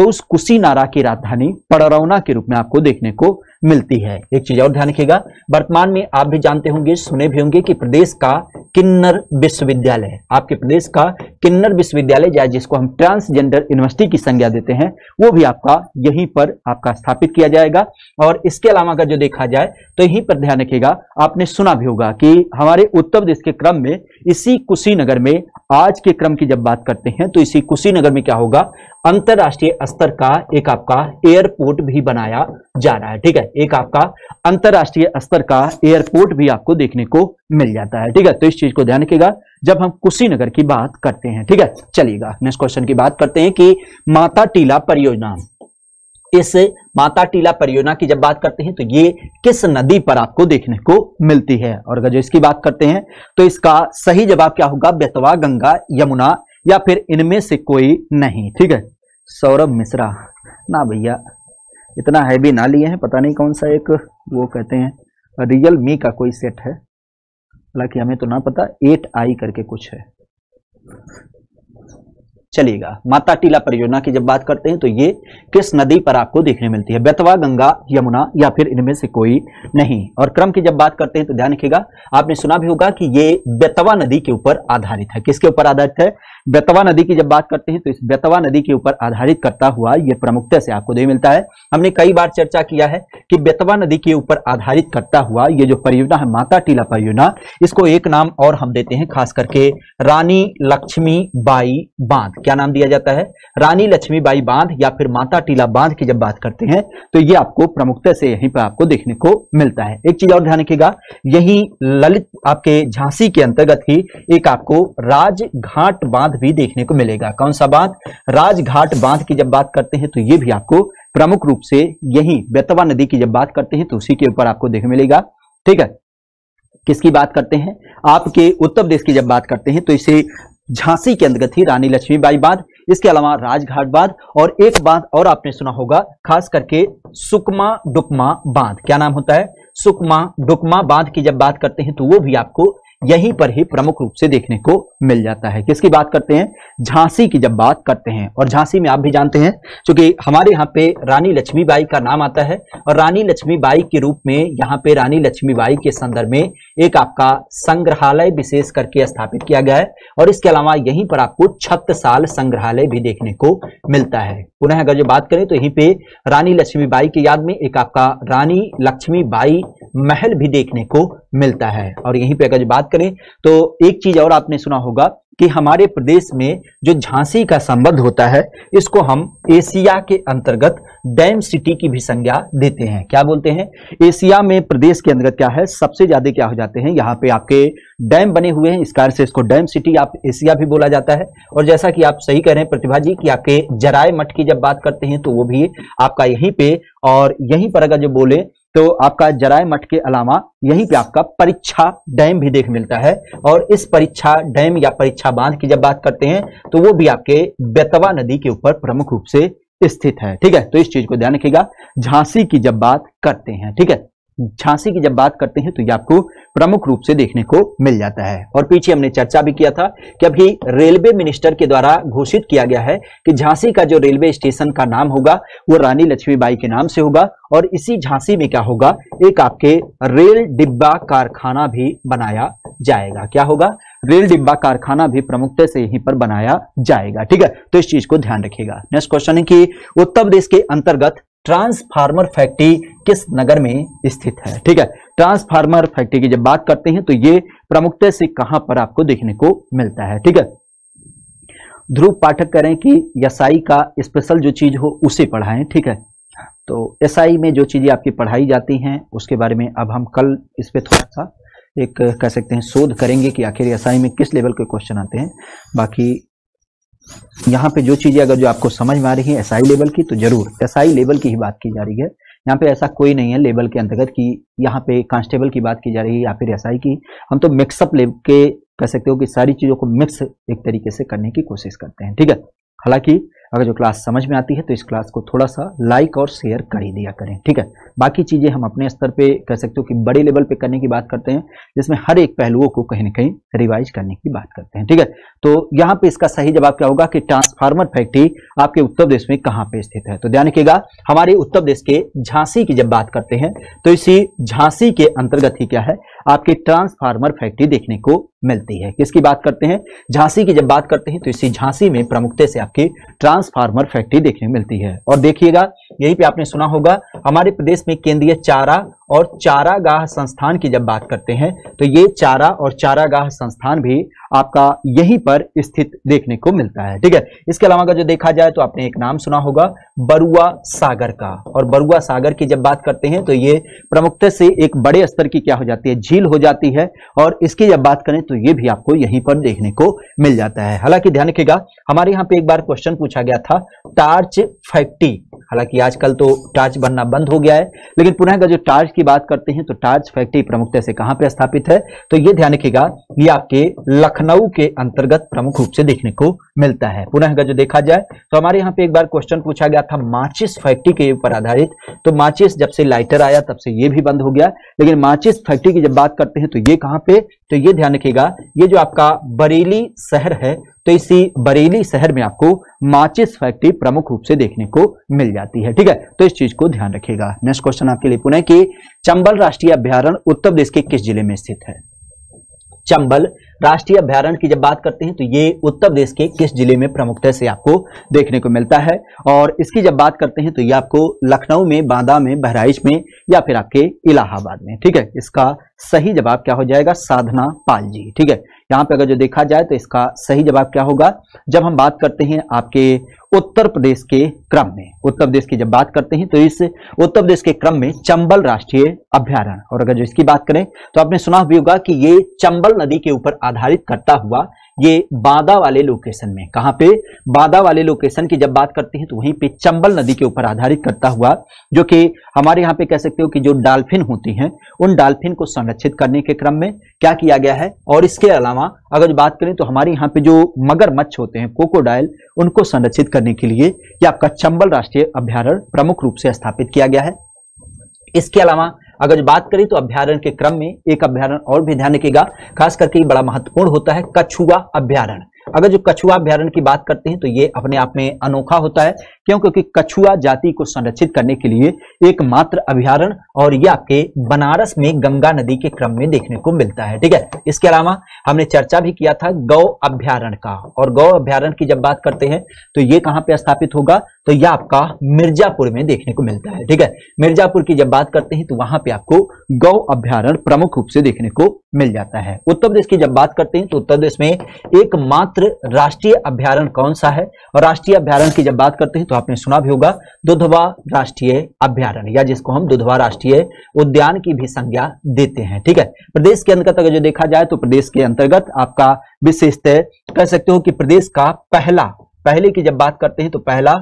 तो उस कुशीनारा की राजधानी पड़रौना के रूप में आपको देखने को मिलती है एक चीज और ध्यान रखिएगा वर्तमान में आप भी जानते होंगे सुने भी होंगे कि प्रदेश का किन्नर विश्वविद्यालय आपके प्रदेश का किन्नर विश्वविद्यालय या जिसको हम ट्रांसजेंडर यूनिवर्सिटी की संज्ञा देते हैं वो भी आपका यहीं पर आपका स्थापित किया जाएगा और इसके अलावा अगर जो देखा जाए तो यहीं पर ध्यान रखिएगा आपने सुना भी होगा कि हमारे उत्तर प्रदेश के क्रम में इसी कुशीनगर में आज के क्रम की जब बात करते हैं तो इसी कुशीनगर में क्या होगा अंतर्राष्ट्रीय स्तर का एक आपका एयरपोर्ट भी बनाया जा रहा है ठीक है एक आपका अंतरराष्ट्रीय स्तर का एयरपोर्ट भी आपको देखने को मिल जाता है ठीक है तो इस चीज को ध्यान रखिएगा जब हम कुशीनगर की बात करते हैं ठीक है चलिएगा नेक्स्ट क्वेश्चन की बात करते हैं कि माता टीला परियोजना इस माता टीला परियोजना की जब बात करते हैं तो ये किस नदी पर आपको देखने को मिलती है और अगर जो इसकी बात करते हैं तो इसका सही जवाब क्या होगा बेतवा गंगा यमुना या फिर इनमें से कोई नहीं ठीक है सौरभ मिश्रा ना भैया इतना हैवी ना लिए हैं पता नहीं कौन सा एक वो कहते हैं रियल मी का कोई सेट है हालांकि हमें तो ना पता एट आई करके कुछ है चलेगा माता टीला परियोजना की जब बात करते हैं तो ये किस नदी पर आपको देखने मिलती है बेतवा गंगा यमुना या फिर इनमें से कोई नहीं और क्रम की जब बात करते हैं तो ध्यान रखिएगा आपने सुना भी होगा कि ये बेतवा नदी के ऊपर आधारित है किसके ऊपर आधारित है बेतवा नदी की जब बात करते हैं तो इस बेतवा नदी के ऊपर आधारित करता हुआ यह प्रमुखता से आपको दे मिलता है हमने कई बार चर्चा किया है कि बेतवा नदी के ऊपर आधारित करता हुआ ये जो परियोजना है माता टीला परियोजना इसको एक नाम और हम देते हैं खास करके रानी लक्ष्मी बाई बांध क्या नाम दिया जाता है रानी लक्ष्मीबाई बांध या फिर माता टीला बांध की जब बात करते हैं तो ये आपको प्रमुखता से यहीं पर आपको देखने को मिलता है एक चीज और ध्यान रखिएगा यही ललित आपके झांसी के अंतर्गत ही एक आपको राजघाट बांध भी देखने को मिलेगा कौन सा बांध राजघाट बांध की जब बात करते हैं तो ये भी आपको प्रमुख रूप से यही बेतवा नदी की जब बात करते हैं तो उसी के ऊपर आपको देखने मिलेगा ठीक है किसकी बात करते हैं आपके उत्तर प्रदेश की जब बात करते हैं तो इसे झांसी के अंतर्गत थी रानी लक्ष्मीबाई बांध इसके अलावा राजघाट बांध और एक बांध और आपने सुना होगा खास करके सुकमा डुकमा बांध क्या नाम होता है सुकमा डुकमा बांध की जब बात करते हैं तो वो भी आपको यहीं पर ही प्रमुख रूप से देखने को मिल जाता है किसकी बात करते हैं झांसी की जब बात करते हैं और झांसी में आप भी जानते हैं क्योंकि हमारे यहाँ पे रानी लक्ष्मीबाई का नाम आता है और रानी लक्ष्मीबाई के रूप में यहाँ पे रानी लक्ष्मीबाई के संदर्भ में एक आपका संग्रहालय विशेष करके स्थापित किया गया है और इसके अलावा यहीं पर आपको छत साल संग्रहालय भी देखने को मिलता है पुनः अगर जो बात करें तो यहीं पे रानी लक्ष्मीबाई की याद में एक आपका रानी लक्ष्मीबाई महल भी देखने को मिलता है और यहीं पे अगर बात करें तो एक चीज और आपने सुना होगा कि हमारे प्रदेश में जो झांसी का संबंध होता है इसको हम एशिया के अंतर्गत डैम सिटी की भी संज्ञा देते हैं क्या बोलते हैं एशिया में प्रदेश के अंतर्गत क्या है सबसे ज्यादा क्या हो जाते हैं यहाँ पे आपके डैम बने हुए हैं इस कारण से इसको डैम सिटी आप एशिया भी बोला जाता है और जैसा कि आप सही कह रहे हैं प्रतिभा जी कि आपके जराय मठ की जब बात करते हैं तो वो भी आपका यहीं पे और यहीं पर अगर जो बोले तो आपका जराय मठ के अलावा यहीं पे आपका परीक्षा डैम भी देख मिलता है और इस परीक्षा डैम या परीक्षा बांध की जब बात करते हैं तो वो भी आपके बेतवा नदी के ऊपर प्रमुख रूप से स्थित है ठीक है तो इस चीज को ध्यान रखिएगा झांसी की जब बात करते हैं ठीक है झांसी की जब बात करते हैं तो ये आपको प्रमुख रूप से देखने को मिल जाता है और पीछे हमने चर्चा भी किया था कि अभी रेलवे मिनिस्टर के द्वारा घोषित किया गया है कि झांसी का जो रेलवे स्टेशन का नाम होगा वो रानी लक्ष्मीबाई के नाम से होगा और इसी झांसी में क्या होगा एक आपके रेल डिब्बा कारखाना भी बनाया जाएगा क्या होगा रेल डिब्बा कारखाना भी प्रमुखता से यहीं पर बनाया जाएगा ठीक है तो इस चीज को ध्यान रखिएगा नेक्स्ट क्वेश्चन है कि उत्तर प्रदेश के अंतर्गत ट्रांसफार्मर फैक्ट्री किस नगर में स्थित है ठीक है ट्रांसफार्मर फैक्ट्री की जब बात करते हैं तो ये प्रमुखता से कहां पर आपको देखने को मिलता है ठीक है ध्रुव पाठक करें कि एसआई का स्पेशल जो चीज हो उसे पढ़ाएं ठीक है तो एसआई में जो चीजें आपकी पढ़ाई जाती हैं उसके बारे में अब हम कल इस पर थोड़ा सा एक कह सकते हैं शोध करेंगे कि आखिर एसआई में किस लेवल के क्वेश्चन आते हैं बाकी यहाँ पे जो चीजें अगर जो आपको समझ में आ रही है एसआई लेवल की तो जरूर एसआई लेवल की ही बात की जा रही है यहाँ पे ऐसा कोई नहीं है लेवल के अंतर्गत कि यहाँ पे कांस्टेबल की बात की जा रही है या फिर एसआई की हम तो मिक्सअप ले के कह सकते हो कि सारी चीजों को मिक्स एक तरीके से करने की कोशिश करते हैं ठीक है हालांकि अगर जो क्लास समझ में आती है तो इस क्लास को थोड़ा सा लाइक और शेयर कर ही दिया करें ठीक है बाकी चीज़ें हम अपने स्तर पे कह सकते हो कि बड़े लेवल पे करने की बात करते हैं जिसमें हर एक पहलुओं को कहीं ना कहीं रिवाइज करने की बात करते हैं ठीक है तो यहाँ पे इसका सही जवाब क्या होगा कि ट्रांसफार्मर फैक्ट्री आपके उत्तर प्रदेश में कहाँ पे स्थित है तो ध्यान रखिएगा हमारे उत्तर प्रदेश के झांसी की जब बात करते हैं तो इसी झांसी के अंतर्गत ही क्या है आपके ट्रांसफार्मर फैक्ट्री देखने को मिलती है किसकी बात करते हैं झांसी की जब बात करते हैं तो इसी झांसी में प्रमुखता से आपकी ट्रांसफार्मर फैक्ट्री देखने को मिलती है और देखिएगा यही पे आपने सुना होगा हमारे प्रदेश में केंद्रीय चारा और चारागाह संस्थान की जब बात करते हैं तो ये चारा और चारागाह संस्थान भी आपका यहीं पर स्थित देखने को मिलता है ठीक है इसके अलावा अगर जो देखा जाए तो आपने एक नाम सुना होगा बरुआ सागर का और बरुआ सागर की जब बात करते हैं तो ये प्रमुखता से एक बड़े स्तर की क्या हो जाती है झील हो जाती है और इसकी जब बात करें तो ये भी आपको यहीं पर देखने को मिल जाता है हालांकि ध्यान रखिएगा हमारे यहाँ पे एक बार क्वेश्चन पूछा गया था टार्च फैक्ट्री हालांकि आजकल तो टार्च बनना बंद हो गया है लेकिन पुनः अगर जो टार्च की बात करते हैं तो टार्च फैक्ट्री प्रमुखता से कहां पर स्थापित है तो ये ध्यान रखिएगा ये आपके लखनऊ के अंतर्गत प्रमुख रूप से देखने को मिलता है पुनः अगर जो देखा जाए तो हमारे यहाँ पे एक बार क्वेश्चन पूछा गया था माचिस फैक्ट्री के ऊपर आधारित तो माचिस जब से लाइटर आया तब से ये भी बंद हो गया लेकिन माचिस फैक्ट्री की जब बात करते हैं तो ये कहाँ पे तो ये ध्यान रखिएगा ये जो आपका बरेली शहर है तो इसी बरेली शहर में आपको माचिस फैक्ट्री प्रमुख रूप से देखने को मिल जाती है ठीक है तो इस चीज को ध्यान रखिएगा नेक्स्ट क्वेश्चन आपके लिए पुणे की चंबल राष्ट्रीय अभ्यारण उत्तर प्रदेश के किस जिले में स्थित है चंबल राष्ट्रीय अभ्यारण्य की जब बात करते हैं तो ये उत्तर प्रदेश के किस जिले में प्रमुखता से आपको देखने को मिलता है और इसकी जब बात करते हैं तो ये आपको लखनऊ में बांदा में बहराइच में या फिर आपके इलाहाबाद में ठीक है इसका सही जवाब क्या हो जाएगा साधना पाल जी ठीक है यहाँ पे अगर जो देखा जाए तो इसका सही जवाब क्या होगा जब हम बात करते हैं आपके उत्तर प्रदेश के क्रम में उत्तर प्रदेश की जब बात करते हैं तो इस उत्तर प्रदेश के क्रम में चंबल राष्ट्रीय अभ्यारण्य और अगर जो इसकी बात करें तो आपने सुना भी होगा कि ये चंबल नदी के ऊपर आधारित करता हुआ ये बादा वाले लोकेशन में कहाँ पे बादा वाले लोकेशन की जब बात करते हैं तो वहीं पे चंबल नदी के ऊपर आधारित करता हुआ जो कि हमारे यहाँ पे कह सकते हो कि जो डाल्फिन होती हैं उन डाल्फिन को संरक्षित करने के क्रम में क्या किया गया है और इसके अलावा अगर बात करें तो हमारे यहाँ पे जो मगरमच्छ होते हैं कोकोडाइल उनको संरक्षित करने के लिए ये आपका चंबल राष्ट्रीय अभ्यारण्य प्रमुख रूप से स्थापित किया गया है इसके अलावा अगर जो बात करें तो अभ्यारण के क्रम में एक अभ्यारण और भी ध्यान रखेगा खास करके बड़ा महत्वपूर्ण होता है कछुआ अभ्यारण अगर जो कछुआ अभ्यारण की बात करते हैं तो ये अपने आप में अनोखा होता है क्यों क्योंकि कछुआ जाति को संरक्षित करने के लिए एकमात्र अभ्यारण और यह आपके बनारस में गंगा नदी के क्रम में देखने को मिलता है ठीक है इसके अलावा हमने चर्चा भी किया था गौ अभ्यारण का और गौ अभ्यारण की जब बात करते हैं तो ये कहाँ पे स्थापित होगा तो यह आपका मिर्जापुर में देखने को मिलता है ठीक है मिर्जापुर की जब बात करते हैं तो वहां पर आपको गौ अभ्यारण प्रमुख रूप से देखने को मिल जाता है उत्तर प्रदेश की जब बात करते हैं तो उत्तर प्रदेश में एकमात्र एकमात्र राष्ट्रीय अभ्यारण कौन सा है और राष्ट्रीय अभ्यारण की जब बात करते हैं तो आपने सुना भी होगा दुधवा राष्ट्रीय अभ्यारण या जिसको हम दुधवा राष्ट्रीय उद्यान की भी संज्ञा देते हैं ठीक है प्रदेश के अंतर्गत अगर जो देखा जाए तो प्रदेश के अंतर्गत आपका विशेषतः कह सकते हो कि प्रदेश का पहला पहले की जब बात करते हैं तो पहला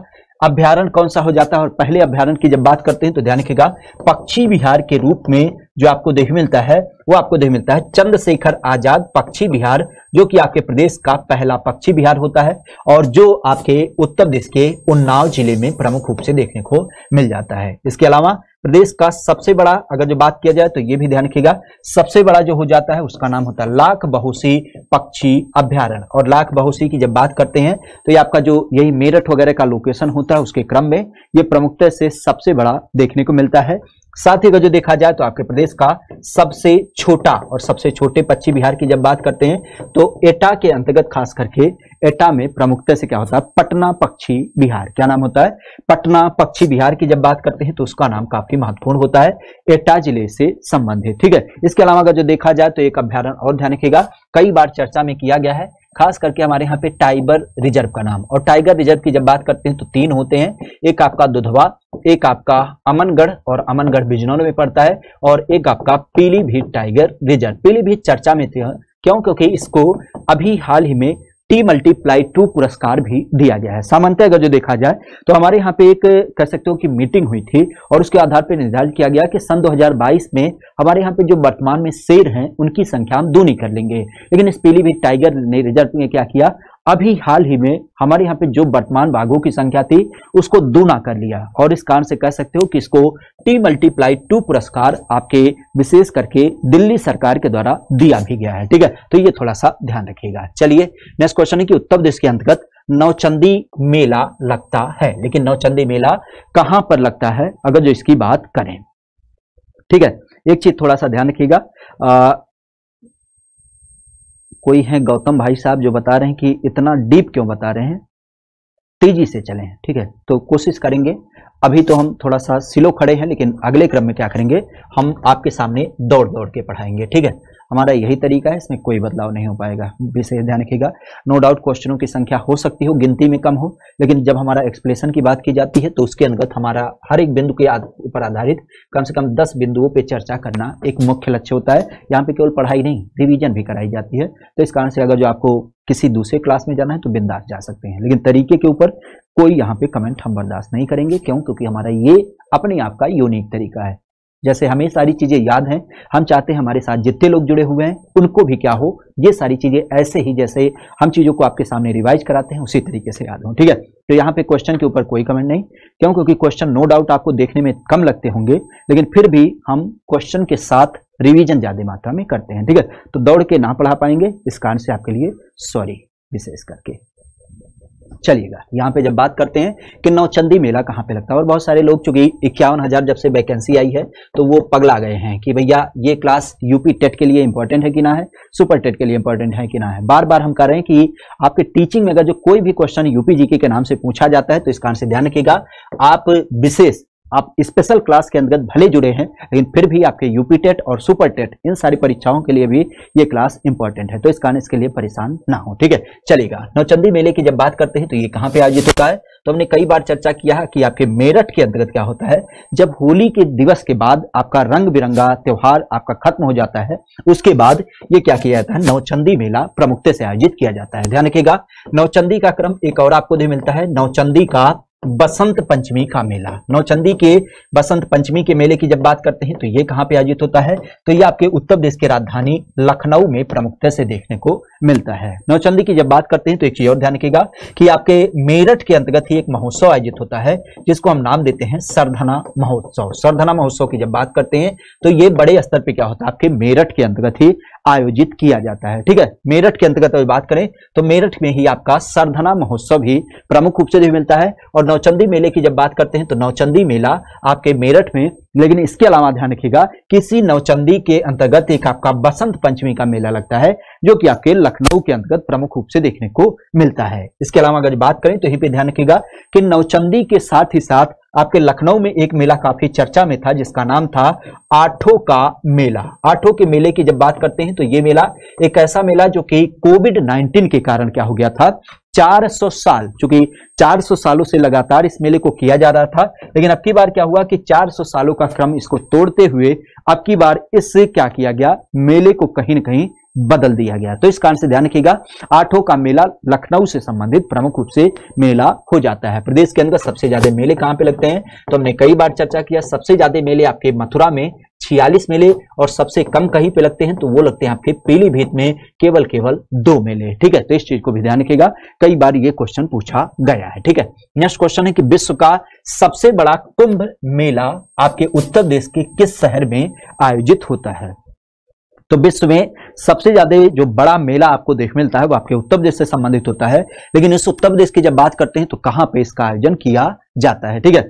अभ्यारण कौन सा हो जाता है और पहले अभ्यारण की जब बात करते हैं तो ध्यान रखिएगा पक्षी विहार के रूप में जो आपको देख मिलता है वो आपको देख मिलता है चंद्रशेखर आजाद पक्षी बिहार जो कि आपके प्रदेश का पहला पक्षी बिहार होता है और जो आपके उत्तर प्रदेश के उन्नाव जिले में प्रमुख रूप से देखने को मिल जाता है इसके अलावा प्रदेश का सबसे बड़ा अगर जो बात किया जाए तो ये भी ध्यान रखिएगा सबसे बड़ा जो हो जाता है उसका नाम होता है लाख बहुसी पक्षी अभ्यारण और लाख बहुसी की जब बात करते हैं तो ये आपका जो यही मेरठ वगैरह का लोकेशन होता है उसके क्रम में ये प्रमुखता से सबसे बड़ा देखने को मिलता है साथ ही अगर जो देखा जाए तो आपके प्रदेश का सबसे छोटा और सबसे छोटे पश्चिम बिहार की जब बात करते हैं तो एटा के अंतर्गत खास करके एटा में प्रमुखता से क्या होता है पटना पक्षी बिहार क्या नाम होता है पटना पक्षी बिहार की जब बात करते हैं तो उसका नाम काफी महत्वपूर्ण होता है एटा जिले से संबंधित ठीक है इसके अलावा अगर जो देखा जाए तो एक अभ्यारण और ध्यान रखेगा कई बार चर्चा में किया गया है खास करके हमारे यहाँ पे टाइगर रिजर्व का नाम और टाइगर रिजर्व की जब बात करते हैं तो तीन होते हैं एक आपका दुधवा एक आपका अमनगढ़ और अमनगढ़ बिजनौर में पड़ता है और एक आपका पीलीभीत टाइगर रिजर्व पीलीभीत चर्चा में थे क्यों क्योंकि इसको अभी हाल ही में टी मल्टीप्लाई टू पुरस्कार भी दिया गया है सामान्य अगर जो देखा जाए तो हमारे यहाँ पे एक कह सकते हो कि मीटिंग हुई थी और उसके आधार पर निर्धारित किया गया कि सन 2022 में हमारे यहाँ पे जो वर्तमान में शेर हैं उनकी संख्या हम दूनी कर लेंगे लेकिन इस पीलीभीत टाइगर ने रिजर्व ने क्या किया अभी हाल ही में हमारे यहाँ पे जो वर्तमान बाघों की संख्या थी उसको दूना कर लिया और इस कारण से कह सकते हो कि इसको टी मल्टीप्लाई टू पुरस्कार आपके विशेष करके दिल्ली सरकार के द्वारा दिया भी गया है ठीक है तो ये थोड़ा सा ध्यान रखिएगा चलिए नेक्स्ट क्वेश्चन है कि उत्तर प्रदेश के अंतर्गत नवचंदी मेला लगता है लेकिन नवचंदी मेला कहां पर लगता है अगर जो इसकी बात करें ठीक है एक चीज थोड़ा सा ध्यान रखिएगा कोई हैं गौतम भाई साहब जो बता रहे हैं कि इतना डीप क्यों बता रहे हैं तेजी से चलें ठीक है तो कोशिश करेंगे अभी तो हम थोड़ा सा सिलो खड़े हैं लेकिन अगले क्रम में क्या करेंगे हम आपके सामने दौड़ दौड़ के पढ़ाएंगे ठीक है हमारा यही तरीका है इसमें कोई बदलाव नहीं हो पाएगा विशेष ध्यान रखिएगा नो डाउट क्वेश्चनों की संख्या हो सकती हो गिनती में कम हो लेकिन जब हमारा एक्सप्लेशन की बात की जाती है तो उसके अंतर्गत हमारा हर एक बिंदु के ऊपर आधारित कम से कम दस बिंदुओं पर चर्चा करना एक मुख्य लक्ष्य होता है यहाँ पे केवल पढ़ाई नहीं रिविजन भी कराई जाती है तो इस कारण से अगर जो आपको किसी दूसरे क्लास में जाना है तो बिंदास जा सकते हैं लेकिन तरीके के ऊपर कोई यहाँ पे कमेंट हम बर्दाश्त नहीं करेंगे क्यों क्योंकि हमारा ये अपने आप का यूनिक तरीका है जैसे हमें सारी चीज़ें याद हैं हम चाहते हैं हमारे साथ जितने लोग जुड़े हुए हैं उनको भी क्या हो ये सारी चीज़ें ऐसे ही जैसे हम चीज़ों को आपके सामने रिवाइज कराते हैं उसी तरीके से याद हों ठीक है तो यहाँ पे क्वेश्चन के ऊपर कोई कमेंट नहीं क्यों क्योंकि क्वेश्चन नो डाउट आपको देखने में कम लगते होंगे लेकिन फिर भी हम क्वेश्चन के साथ रिविजन ज़्यादा मात्रा में करते हैं ठीक है तो दौड़ के ना पढ़ा पाएंगे इस कारण से आपके लिए सॉरी विशेष करके चलिएगा यहाँ पे जब बात करते हैं कि नौचंदी मेला कहाँ पे लगता है और बहुत सारे लोग चूंकि इक्यावन हज़ार जब से वैकेंसी आई है तो वो पगला गए हैं कि भैया ये क्लास यूपी टेट के लिए इंपॉर्टेंट है कि ना है सुपर टेट के लिए इंपॉर्टेंट है कि ना है बार बार हम कह रहे हैं कि आपके टीचिंग में अगर जो कोई भी क्वेश्चन यूपी जीके के नाम से पूछा जाता है तो इस कारण से ध्यान रखिएगा आप विशेष आप स्पेशल क्लास के अंतर्गत भले जुड़े हैं लेकिन फिर भी आपके यूपी टेट और सुपर टेट इन सारी परीक्षाओं के लिए भी ये क्लास इंपॉर्टेंट है तो इस कारण इसके लिए परेशान ना हो ठीक है चलेगा नौचंदी मेले की जब बात करते हैं तो ये कहाँ पे आयोजित होता है तो हमने कई बार चर्चा किया कि आपके मेरठ के अंतर्गत क्या होता है जब होली के दिवस के बाद आपका रंग बिरंगा त्यौहार आपका खत्म हो जाता है उसके बाद ये क्या किया जाता है नौचंदी मेला प्रमुखता से आयोजित किया जाता है ध्यान रखिएगा नौचंदी का क्रम एक और आपको भी मिलता है नौचंदी का बसंत पंचमी का मेला नौचंदी के बसंत पंचमी के मेले की जब बात करते हैं तो ये कहाँ पे आयोजित होता है तो ये आपके उत्तर प्रदेश की राजधानी लखनऊ में प्रमुखता से देखने को मिलता है नौचंदी की जब बात करते हैं तो एक चीज और ध्यान रखिएगा कि आपके मेरठ के अंतर्गत ही एक महोत्सव आयोजित होता है जिसको हम नाम देते हैं सरधना महोत्सव सरधना महोत्सव की जब बात करते हैं तो ये बड़े स्तर पर क्या होता है आपके मेरठ के अंतर्गत ही आयोजित किया जाता है ठीक है मेरठ के अंतर्गत अगर बात करें तो मेरठ में ही आपका सरधना महोत्सव ही प्रमुख रूप से मिलता है और नौचंदी मेले की जब बात करते हैं तो नौचंदी मेला आपके मेरठ में लेकिन इसके अलावा ध्यान रखिएगा किसी नवचंदी के अंतर्गत एक आपका बसंत पंचमी का मेला लगता है जो कि आपके लखनऊ के अंतर्गत प्रमुख रूप से देखने को मिलता है इसके अलावा अगर बात करें तो यहीं पे ध्यान रखिएगा कि नवचंदी के साथ ही साथ आपके लखनऊ में एक मेला काफी चर्चा में था जिसका नाम था आठों का मेला आठों के मेले की जब बात करते हैं तो ये मेला एक ऐसा मेला जो कि कोविड 19 के कारण क्या हो गया था 400 साल चूंकि 400 सालों से लगातार इस मेले को किया जा रहा था लेकिन अब की बार क्या हुआ कि 400 सालों का क्रम इसको तोड़ते हुए अब की बार इससे क्या किया गया मेले को कहीं ना कहीं बदल दिया गया तो इस कारण से ध्यान रखिएगा आठों का मेला लखनऊ से संबंधित प्रमुख रूप से मेला हो जाता है प्रदेश के अंदर सबसे ज्यादा मेले कहां पे लगते हैं तो हमने कई बार चर्चा किया सबसे ज्यादा मेले आपके मथुरा में छियालीस मेले और सबसे कम कहीं पे लगते हैं तो वो लगते हैं आपके पीलीभीत में केवल केवल दो मेले ठीक है तो इस चीज को भी ध्यान रखिएगा कई बार ये क्वेश्चन पूछा गया है ठीक है नेक्स्ट क्वेश्चन है कि विश्व का सबसे बड़ा कुंभ मेला आपके उत्तर देश के किस शहर में आयोजित होता है तो विश्व में सबसे ज्यादा जो बड़ा मेला आपको देख मिलता है वो आपके उत्तर प्रदेश से संबंधित होता है लेकिन इस उत्तर प्रदेश की जब बात करते हैं तो कहां पे इसका आयोजन किया जाता है ठीक है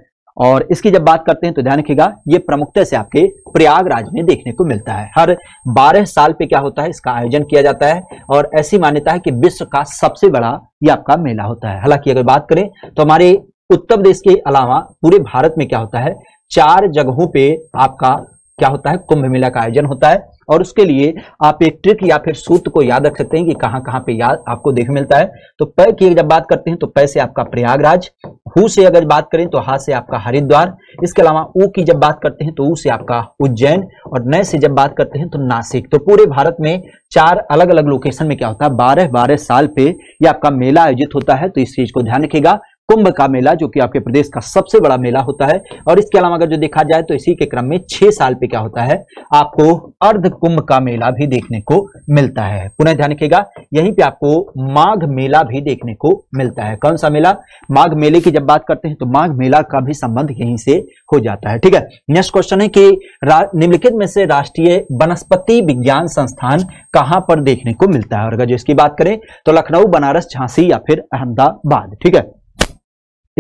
और इसकी जब बात करते हैं तो ध्यान रखिएगा ये प्रमुखता से आपके प्रयागराज में देखने को मिलता है हर 12 साल पे क्या होता है इसका आयोजन किया जाता है और ऐसी मान्यता है कि विश्व का सबसे बड़ा ये आपका मेला होता है हालांकि अगर बात करें तो हमारे उत्तर प्रदेश के अलावा पूरे भारत में क्या होता है चार जगहों पे आपका क्या होता है कुंभ मेला का आयोजन होता है और उसके लिए आप एक ट्रिक या फिर सूत्र को याद रख सकते हैं कि कहाँ कहाँ पे याद आपको देख मिलता है तो प की जब बात करते हैं तो प से आपका प्रयागराज हु से अगर बात करें तो हा से आपका हरिद्वार इसके अलावा ऊ की जब बात करते हैं तो ऊ से आपका उज्जैन और नए से जब बात करते हैं तो नासिक तो पूरे भारत में चार अलग अलग लोकेशन में क्या होता है बारह बारह साल पे ये आपका मेला आयोजित होता है तो इस चीज को ध्यान रखेगा कुंभ का मेला जो कि आपके प्रदेश का सबसे बड़ा मेला होता है और इसके अलावा अगर जो देखा जाए तो इसी के क्रम में छह साल पे क्या होता है आपको अर्ध कुंभ का मेला भी देखने को मिलता है पुनः ध्यान रखिएगा यहीं पे आपको माघ मेला भी देखने को मिलता है कौन सा मेला माघ मेले की जब बात करते हैं तो माघ मेला का भी संबंध यहीं से हो जाता है ठीक है नेक्स्ट क्वेश्चन है कि निम्नलिखित में से राष्ट्रीय वनस्पति विज्ञान संस्थान कहां पर देखने को मिलता है और अगर जो इसकी बात करें तो लखनऊ बनारस झांसी या फिर अहमदाबाद ठीक है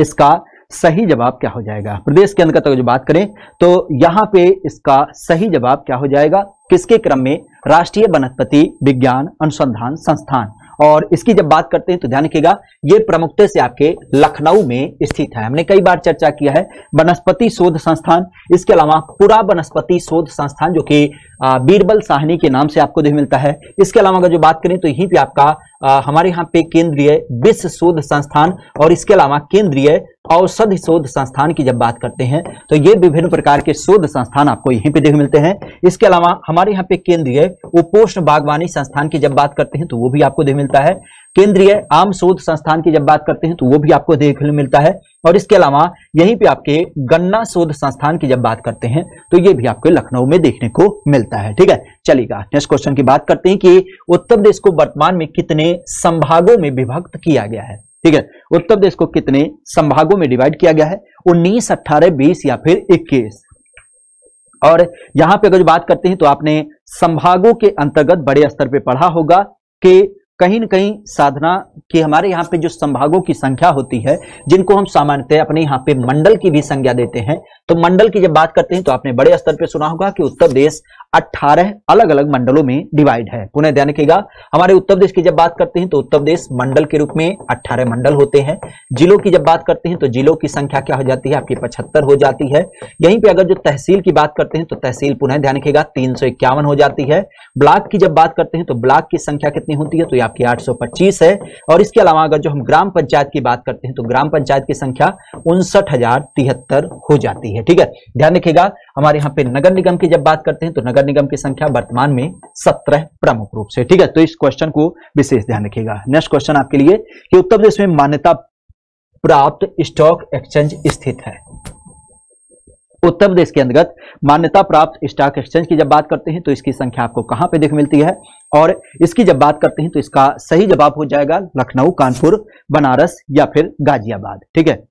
इसका सही जवाब क्या हो जाएगा प्रदेश के अंतर्गत अगर बात करें तो यहां पे इसका सही जवाब क्या हो जाएगा किसके क्रम में राष्ट्रीय वनस्पति विज्ञान अनुसंधान संस्थान और इसकी जब बात करते हैं तो ध्यान रखिएगा ये प्रमुखता से आपके लखनऊ में स्थित है हमने कई बार चर्चा किया है वनस्पति शोध संस्थान इसके अलावा पूरा वनस्पति शोध संस्थान जो कि बीरबल साहनी के नाम से आपको देख मिलता है इसके अलावा अगर जो बात करें तो यहीं पे आपका आ, हमारे यहाँ पे केंद्रीय विश्व शोध संस्थान और इसके अलावा केंद्रीय औषध शोध संस्थान की जब बात करते हैं तो ये विभिन्न प्रकार के शोध संस्थान आपको यहीं पे देख मिलते हैं इसके अलावा हमारे यहाँ पे केंद्रीय उपोष्ण बागवानी संस्थान की जब बात करते हैं तो वो भी आपको देख मिलता है केंद्रीय आम शोध संस्थान की जब बात करते हैं तो वो भी आपको देखने मिलता है और इसके अलावा यहीं पे आपके गन्ना शोध संस्थान की जब बात करते हैं तो ये भी आपको लखनऊ में देखने को मिलता है ठीक है चलेगा नेक्स्ट क्वेश्चन की बात करते हैं कि उत्तर प्रदेश को वर्तमान में कितने संभागों में विभक्त किया गया है ठीक है उत्तर प्रदेश को कितने संभागों में डिवाइड किया गया है उन्नीस अट्ठारह बीस या फिर इक्कीस और यहां पे अगर बात करते हैं तो आपने संभागों के अंतर्गत बड़े स्तर पे पढ़ा होगा कि कहीं न कहीं साधना की हमारे यहाँ पे जो संभागों की संख्या होती है जिनको हम सामान्यतः अपने यहाँ पे मंडल की भी संज्ञा देते हैं तो मंडल की जब बात करते हैं तो आपने बड़े स्तर पे सुना होगा कि उत्तर प्रदेश अट्ठारह अलग अलग मंडलों में डिवाइड है पुनः ध्यान रखिएगा हमारे उत्तर प्रदेश की जब बात करते हैं तो उत्तर प्रदेश मंडल के रूप में अठारह मंडल होते हैं जिलों की जब बात करते हैं तो जिलों की संख्या क्या हो जाती है आपकी पचहत्तर हो जाती है यहीं पे अगर जो तहसील की बात करते हैं तो तहसील पुनः ध्यान रखिएगा तीन हो जाती है ब्लॉक की जब बात करते हैं तो ब्लॉक की संख्या कितनी होती है तो ये आपकी आठ है और इसके अलावा अगर जो हम ग्राम पंचायत की बात करते हैं तो ग्राम पंचायत की संख्या उनसठ हो जाती है ठीक है ध्यान रखिएगा हमारे यहाँ पे नगर निगम की जब बात करते हैं तो नगर निगम की संख्या वर्तमान में सत्रह प्रमुख रूप से ठीक है तो इस क्वेश्चन को विशेष ध्यान रखिएगा नेक्स्ट क्वेश्चन आपके लिए कि उत्तर प्रदेश में मान्यता प्राप्त स्टॉक एक्सचेंज स्थित है उत्तर प्रदेश के अंतर्गत मान्यता प्राप्त स्टॉक एक्सचेंज की जब बात करते हैं तो इसकी संख्या आपको कहां पे देख मिलती है और इसकी जब बात करते हैं तो इसका सही जवाब हो जाएगा लखनऊ कानपुर बनारस या फिर गाजियाबाद ठीक है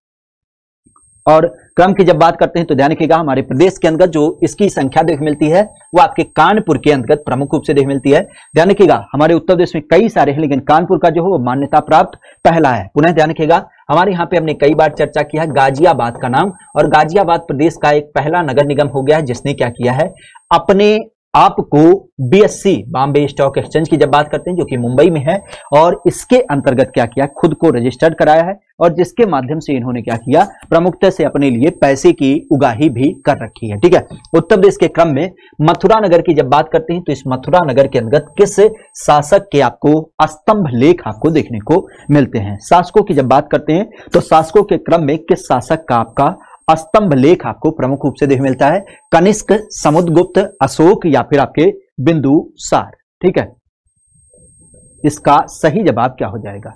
और क्रम की जब बात करते हैं तो ध्यान रखिएगा हमारे प्रदेश के अंतर्गत जो इसकी संख्या देख मिलती है वो आपके कानपुर के अंतर्गत प्रमुख रूप से देख मिलती है ध्यान रखिएगा हमारे उत्तर प्रदेश में कई सारे हैं लेकिन कानपुर का जो है वो मान्यता प्राप्त पहला है पुनः ध्यान रखिएगा हमारे यहाँ पे हमने कई बार चर्चा किया है गाजियाबाद का नाम और गाजियाबाद प्रदेश का एक पहला नगर निगम हो गया है जिसने क्या किया है अपने आपको बीएससी बॉम्बे स्टॉक एक्सचेंज की जब बात करते हैं जो कि मुंबई में है और इसके अंतर्गत क्या किया खुद को रजिस्टर्ड कराया है और जिसके माध्यम से इन्होंने क्या किया प्रमुखता से अपने लिए पैसे की उगाही भी कर रखी है ठीक है उत्तर प्रदेश के क्रम में मथुरा नगर की जब बात करते हैं तो इस मथुरा नगर के अंतर्गत किस शासक के आपको स्तंभ लेख आपको देखने को मिलते हैं शासकों की जब बात करते हैं तो शासकों के क्रम में किस शासक का आपका स्तंभ लेख आपको प्रमुख रूप से देख मिलता है कनिष्क समुद्रगुप्त अशोक या फिर आपके बिंदु सार ठीक है इसका सही जवाब क्या हो जाएगा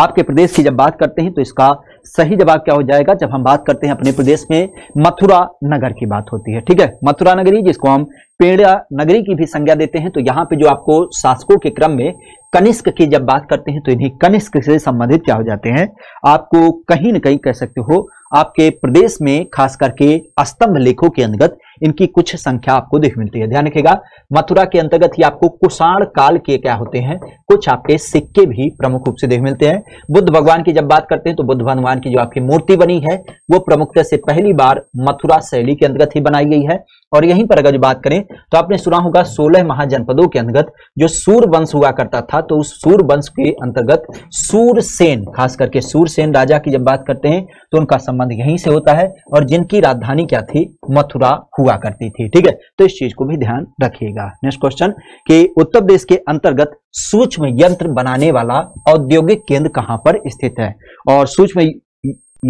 आपके प्रदेश की जब बात करते हैं तो इसका सही जवाब क्या हो जाएगा जब हम बात करते हैं अपने प्रदेश में मथुरा नगर की बात होती है ठीक है मथुरा नगरी जिसको हम पेड़ा नगरी की भी संज्ञा देते हैं तो यहां पे जो आपको शासकों के क्रम में कनिष्क की जब बात करते हैं तो इन्हें कनिष्क से संबंधित क्या हो जाते हैं आपको कहीं ना कहीं कह सकते हो आपके प्रदेश में खास करके स्तंभ लेखों के अंतर्गत इनकी कुछ संख्या आपको देख मिलती है ध्यान रखिएगा मथुरा के अंतर्गत ही आपको कुषाण काल के क्या होते हैं कुछ आपके सिक्के भी प्रमुख रूप से देख मिलते हैं बुद्ध भगवान की जब बात करते हैं तो बुद्ध भगवान की जो आपकी मूर्ति बनी है वो प्रमुखता से पहली बार मथुरा शैली के अंतर्गत ही बनाई गई है और यहीं पर अगर बात करें तो आपने सुना होगा सोलह महाजनपदों के अंतर्गत जो सूर वंश हुआ करता था तो उस सूर वंश के अंतर्गत सूरसेन खास करके सूरसेन राजा की जब बात करते हैं तो उनका संबंध यहीं से होता है और जिनकी राजधानी क्या थी मथुरा हुआ करती थी ठीक है तो इस चीज को भी ध्यान रखिएगा नेक्स्ट क्वेश्चन कि उत्तर प्रदेश के अंतर्गत सूक्ष्म यंत्र बनाने वाला औद्योगिक केंद्र कहां पर स्थित है और सूक्ष्म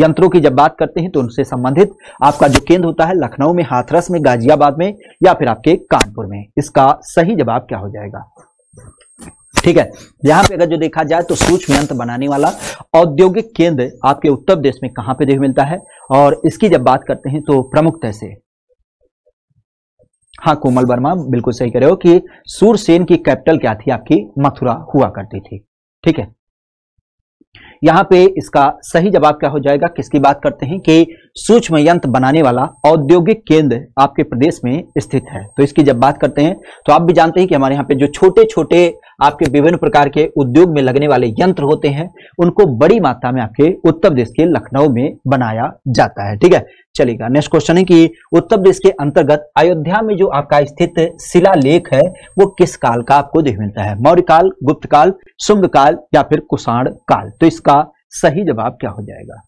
यंत्रों की जब बात करते हैं तो उनसे संबंधित आपका जो केंद्र होता है लखनऊ में हाथरस में गाजियाबाद में या फिर आपके कानपुर में इसका सही जवाब क्या हो जाएगा ठीक है यहां पे अगर जो देखा जाए तो सूक्ष्म यंत्र बनाने वाला औद्योगिक केंद्र आपके उत्तर प्रदेश में कहां पे देख मिलता है और इसकी जब बात करते हैं तो प्रमुख तैसे हाँ कोमल वर्मा बिल्कुल सही कह रहे हो कि सूरसेन की कैपिटल क्या थी आपकी मथुरा हुआ करती थी ठीक है यहाँ पे इसका सही जवाब क्या हो जाएगा किसकी बात करते हैं कि सूक्ष्म यंत्र बनाने वाला औद्योगिक केंद्र आपके प्रदेश में स्थित है तो इसकी जब बात करते हैं तो आप भी जानते हैं कि हमारे यहाँ पे जो छोटे छोटे आपके विभिन्न प्रकार के उद्योग में लगने वाले यंत्र होते हैं उनको बड़ी मात्रा में आपके उत्तर प्रदेश के लखनऊ में बनाया जाता है ठीक है चलेगा नेक्स्ट क्वेश्चन है कि उत्तर प्रदेश के अंतर्गत अयोध्या में जो आपका स्थित शिला लेख है वो किस काल का आपको देख मिलता है मौर्य काल गुप्त काल शुम्भ काल या फिर कुषाण काल तो इसका सही जवाब क्या हो जाएगा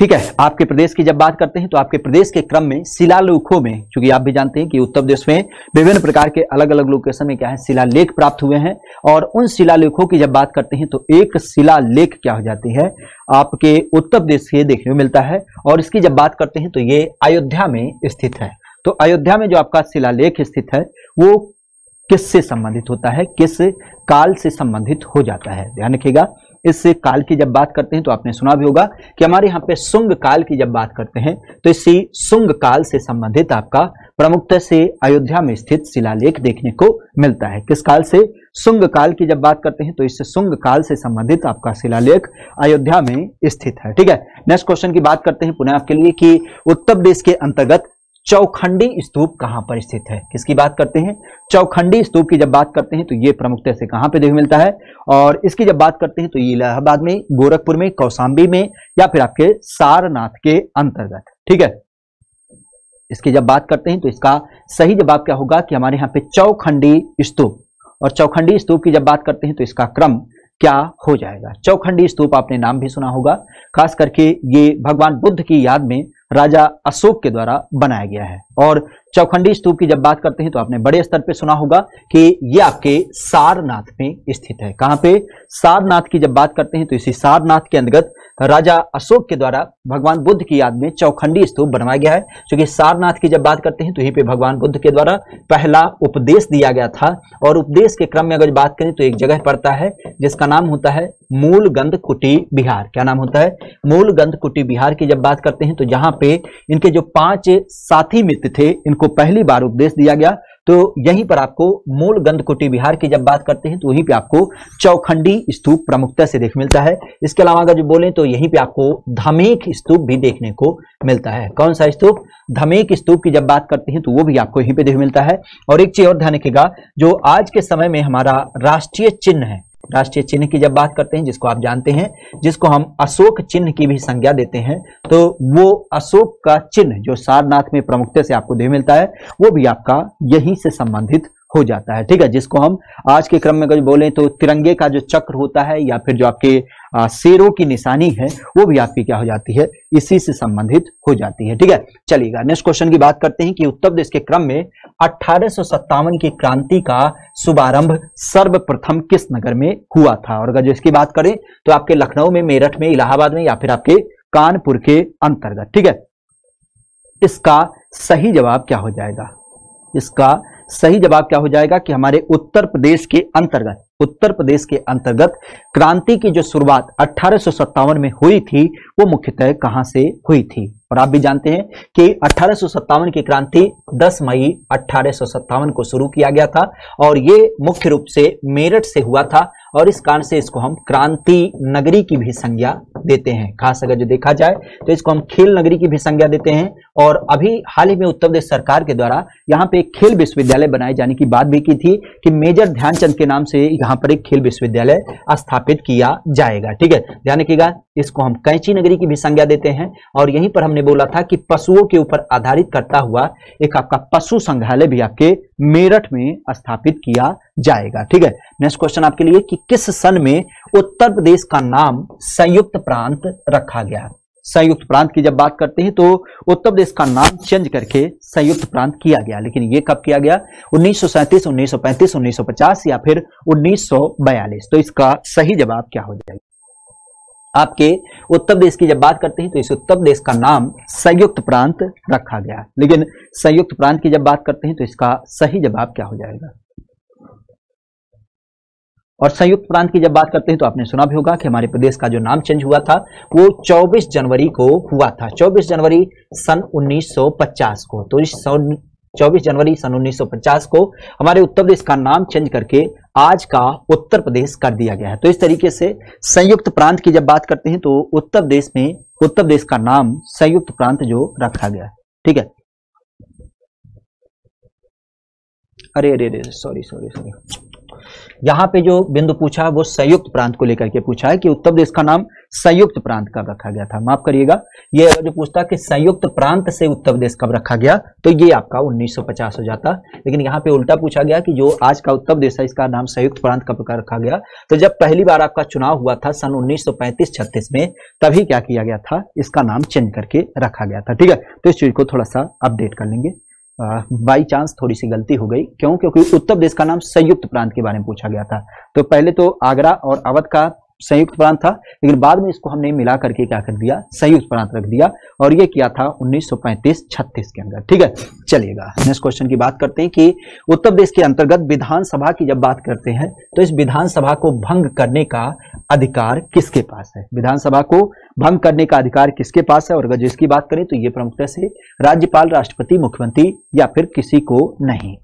ठीक है आपके प्रदेश की जब बात करते हैं तो आपके प्रदेश के क्रम में शिलालेखों में क्योंकि आप भी जानते हैं कि उत्तर प्रदेश में विभिन्न प्रकार के अलग अलग लोकेशन में क्या है शिलालेख प्राप्त हुए हैं और उन शिलालेखों की जब बात करते हैं तो एक शिलालेख क्या हो जाती है आपके उत्तर प्रदेश से देखने को मिलता है और इसकी जब बात करते हैं तो ये अयोध्या में स्थित है तो अयोध्या में जो आपका शिलालेख स्थित है वो किससे संबंधित होता है किस काल से संबंधित हो जाता है ध्यान रखिएगा इस काल की जब बात करते हैं तो आपने सुना भी होगा कि हमारे यहाँ पे सुंग काल की जब बात करते हैं तो इसी सुंग काल से संबंधित आपका प्रमुखता से अयोध्या में स्थित शिलालेख देखने को मिलता है किस काल से सुंग काल की जब बात करते हैं तो इस सुंग काल से संबंधित आपका शिलालेख अयोध्या में स्थित है ठीक है नेक्स्ट क्वेश्चन की बात करते हैं पुनः आपके लिए कि उत्तर प्रदेश के अंतर्गत चौखंडी स्तूप कहां पर स्थित है किसकी बात करते हैं चौखंडी स्तूप की जब बात करते हैं तो ये प्रमुखता से कहां पे देखने मिलता है और इसकी जब बात करते हैं तो ये इलाहाबाद में गोरखपुर में कौसाम्बी में या फिर आपके सारनाथ के अंतर्गत ठीक है इसकी जब बात करते हैं तो इसका सही जवाब क्या होगा कि हमारे यहां पर चौखंडी स्तूप और चौखंडी स्तूप की जब बात करते हैं तो इसका क्रम क्या हो जाएगा चौखंडी स्तूप आपने नाम भी सुना होगा खास करके ये भगवान बुद्ध की याद में राजा अशोक के द्वारा बनाया गया है और चौखंडी स्तूप की जब बात करते हैं तो आपने बड़े स्तर पर सुना होगा कि ये आपके सारनाथ में स्थित है कहां पे सारनाथ की जब बात करते हैं तो इसी सारनाथ के अंतर्गत राजा अशोक के द्वारा भगवान बुद्ध की याद में चौखंडी स्तूप बनवाया गया है क्योंकि सारनाथ की जब बात करते हैं तो यहीं पे भगवान बुद्ध के द्वारा पहला उपदेश दिया गया था और उपदेश के क्रम में अगर बात करें तो एक जगह पड़ता है जिसका नाम होता है मूल गंध कुटी बिहार क्या नाम होता है मूल गंध कुटी बिहार की जब बात करते हैं तो जहाँ पे इनके जो पांच साथी मित्र थे इनको पहली बार उपदेश दिया गया तो यहीं पर आपको मूल गंधकुटी बिहार की जब बात करते हैं तो वहीं पे आपको चौखंडी स्तूप प्रमुखता से देख मिलता है इसके अलावा अगर जो बोलें तो यहीं पे आपको धमेक स्तूप भी देखने को मिलता है कौन सा स्तूप धमेक स्तूप की जब बात करते हैं तो वो भी आपको यहीं पर देख मिलता है और एक चीज और ध्यान रखेगा जो आज के समय में हमारा राष्ट्रीय चिन्ह है राष्ट्रीय चिन्ह की जब बात करते हैं जिसको आप जानते हैं जिसको हम अशोक चिन्ह की भी संज्ञा देते हैं तो वो अशोक का चिन्ह जो सारनाथ में प्रमुखता से आपको दे मिलता है वो भी आपका यहीं से संबंधित हो जाता है ठीक है जिसको हम आज के क्रम में अगर बोले तो तिरंगे का जो चक्र होता है या फिर जो आपके शेरों की निशानी है वो भी आपकी क्या हो जाती है इसी से संबंधित हो जाती है ठीक है चलिएगा नेक्स्ट क्वेश्चन की बात करते हैं कि उत्तर प्रदेश के क्रम में अठारह की क्रांति का शुभारंभ सर्वप्रथम किस नगर में हुआ था और अगर जो इसकी बात करें तो आपके लखनऊ में मेरठ में इलाहाबाद में या फिर आपके कानपुर के अंतर्गत ठीक है इसका सही जवाब क्या हो जाएगा इसका सही जवाब क्या हो जाएगा कि हमारे उत्तर प्रदेश के अंतर्गत उत्तर प्रदेश के अंतर्गत क्रांति की जो शुरुआत अठारह में हुई थी वो मुख्यतः कहां से हुई थी और आप भी जानते हैं कि अठारह की क्रांति 10 मई अठारह को शुरू किया गया था और ये मुख्य रूप से मेरठ से हुआ था और इस कारण से इसको हम क्रांति नगरी की भी संज्ञा देते हैं खास अगर जो देखा जाए तो इसको हम खेल नगरी की भी संज्ञा देते हैं और अभी हाल ही में उत्तर प्रदेश सरकार के द्वारा यहाँ पे एक खेल विश्वविद्यालय बनाए जाने की बात भी की थी कि मेजर ध्यानचंद के नाम से यहाँ पर एक खेल विश्वविद्यालय स्थापित किया जाएगा ठीक है ध्यान रखिएगा इसको हम कैंची नगरी की भी संज्ञा देते हैं और यहीं पर हमने बोला था कि पशुओं के ऊपर आधारित करता हुआ एक आपका पशु संग्रहालय भी आपके मेरठ में स्थापित किया जाएगा ठीक है नेक्स्ट क्वेश्चन आपके लिए कि किस सन में उत्तर प्रदेश का नाम संयुक्त प्रांत रखा गया संयुक्त प्रांत की जब बात करते हैं तो उत्तर प्रदेश का नाम चेंज करके संयुक्त प्रांत किया गया लेकिन ये कब किया गया 1937, 1935, 1950 या फिर 1942 तो इसका सही जवाब क्या हो जाएगा आपके उत्तर प्रदेश की जब बात करते हैं तो इस उत्तर प्रदेश का नाम संयुक्त प्रांत रखा गया लेकिन संयुक्त प्रांत की जब बात करते हैं तो इसका सही जवाब क्या हो जाएगा और संयुक्त प्रांत की जब बात करते हैं तो आपने सुना भी होगा कि हमारे प्रदेश का जो नाम चेंज हुआ था वो 24 जनवरी को हुआ था 24 जनवरी सन 1950 को तो इस सन 24 जनवरी सन 1950 को हमारे उत्तर प्रदेश का नाम चेंज करके आज का उत्तर प्रदेश कर दिया गया है तो इस तरीके से संयुक्त प्रांत की जब बात करते हैं तो उत्तर प्रदेश में उत्तर प्रदेश का नाम संयुक्त प्रांत जो रखा गया ठीक है अरे अरे अरे सॉरी सॉरी सॉरी यहाँ पे जो बिंदु पूछा है वो संयुक्त प्रांत को लेकर के पूछा है कि उत्तर प्रदेश का नाम संयुक्त प्रांत कब रखा गया था माफ करिएगा ये अगर जो पूछता कि संयुक्त प्रांत से उत्तर प्रदेश कब रखा गया तो ये आपका 1950 हो जाता लेकिन यहाँ पे उल्टा पूछा गया कि जो आज का उत्तर प्रदेश है इसका नाम संयुक्त प्रांत कब रखा गया तो जब पहली बार आपका चुनाव हुआ था सन उन्नीस सौ में तभी क्या किया गया था इसका नाम चेंज करके रखा गया था ठीक है तो इस चीज को थोड़ा सा अपडेट कर लेंगे बाई चांस थोड़ी सी गलती हो गई क्यों क्योंकि उत्तर प्रदेश का नाम संयुक्त प्रांत के बारे में पूछा गया था तो पहले तो आगरा और अवध का संयुक्त प्रांत था लेकिन बाद में इसको हमने मिला करके क्या कर दिया संयुक्त प्रांत रख दिया और ये किया था 1935-36 के अंदर ठीक है चलिएगा नेक्स्ट क्वेश्चन की बात करते हैं कि उत्तर प्रदेश के अंतर्गत विधानसभा की जब बात करते हैं तो इस विधानसभा को भंग करने का अधिकार किसके पास है विधानसभा को भंग करने का अधिकार किसके पास है और अगर जिसकी बात करें तो ये प्रमुखता से राज्यपाल राष्ट्रपति मुख्यमंत्री या फिर किसी को नहीं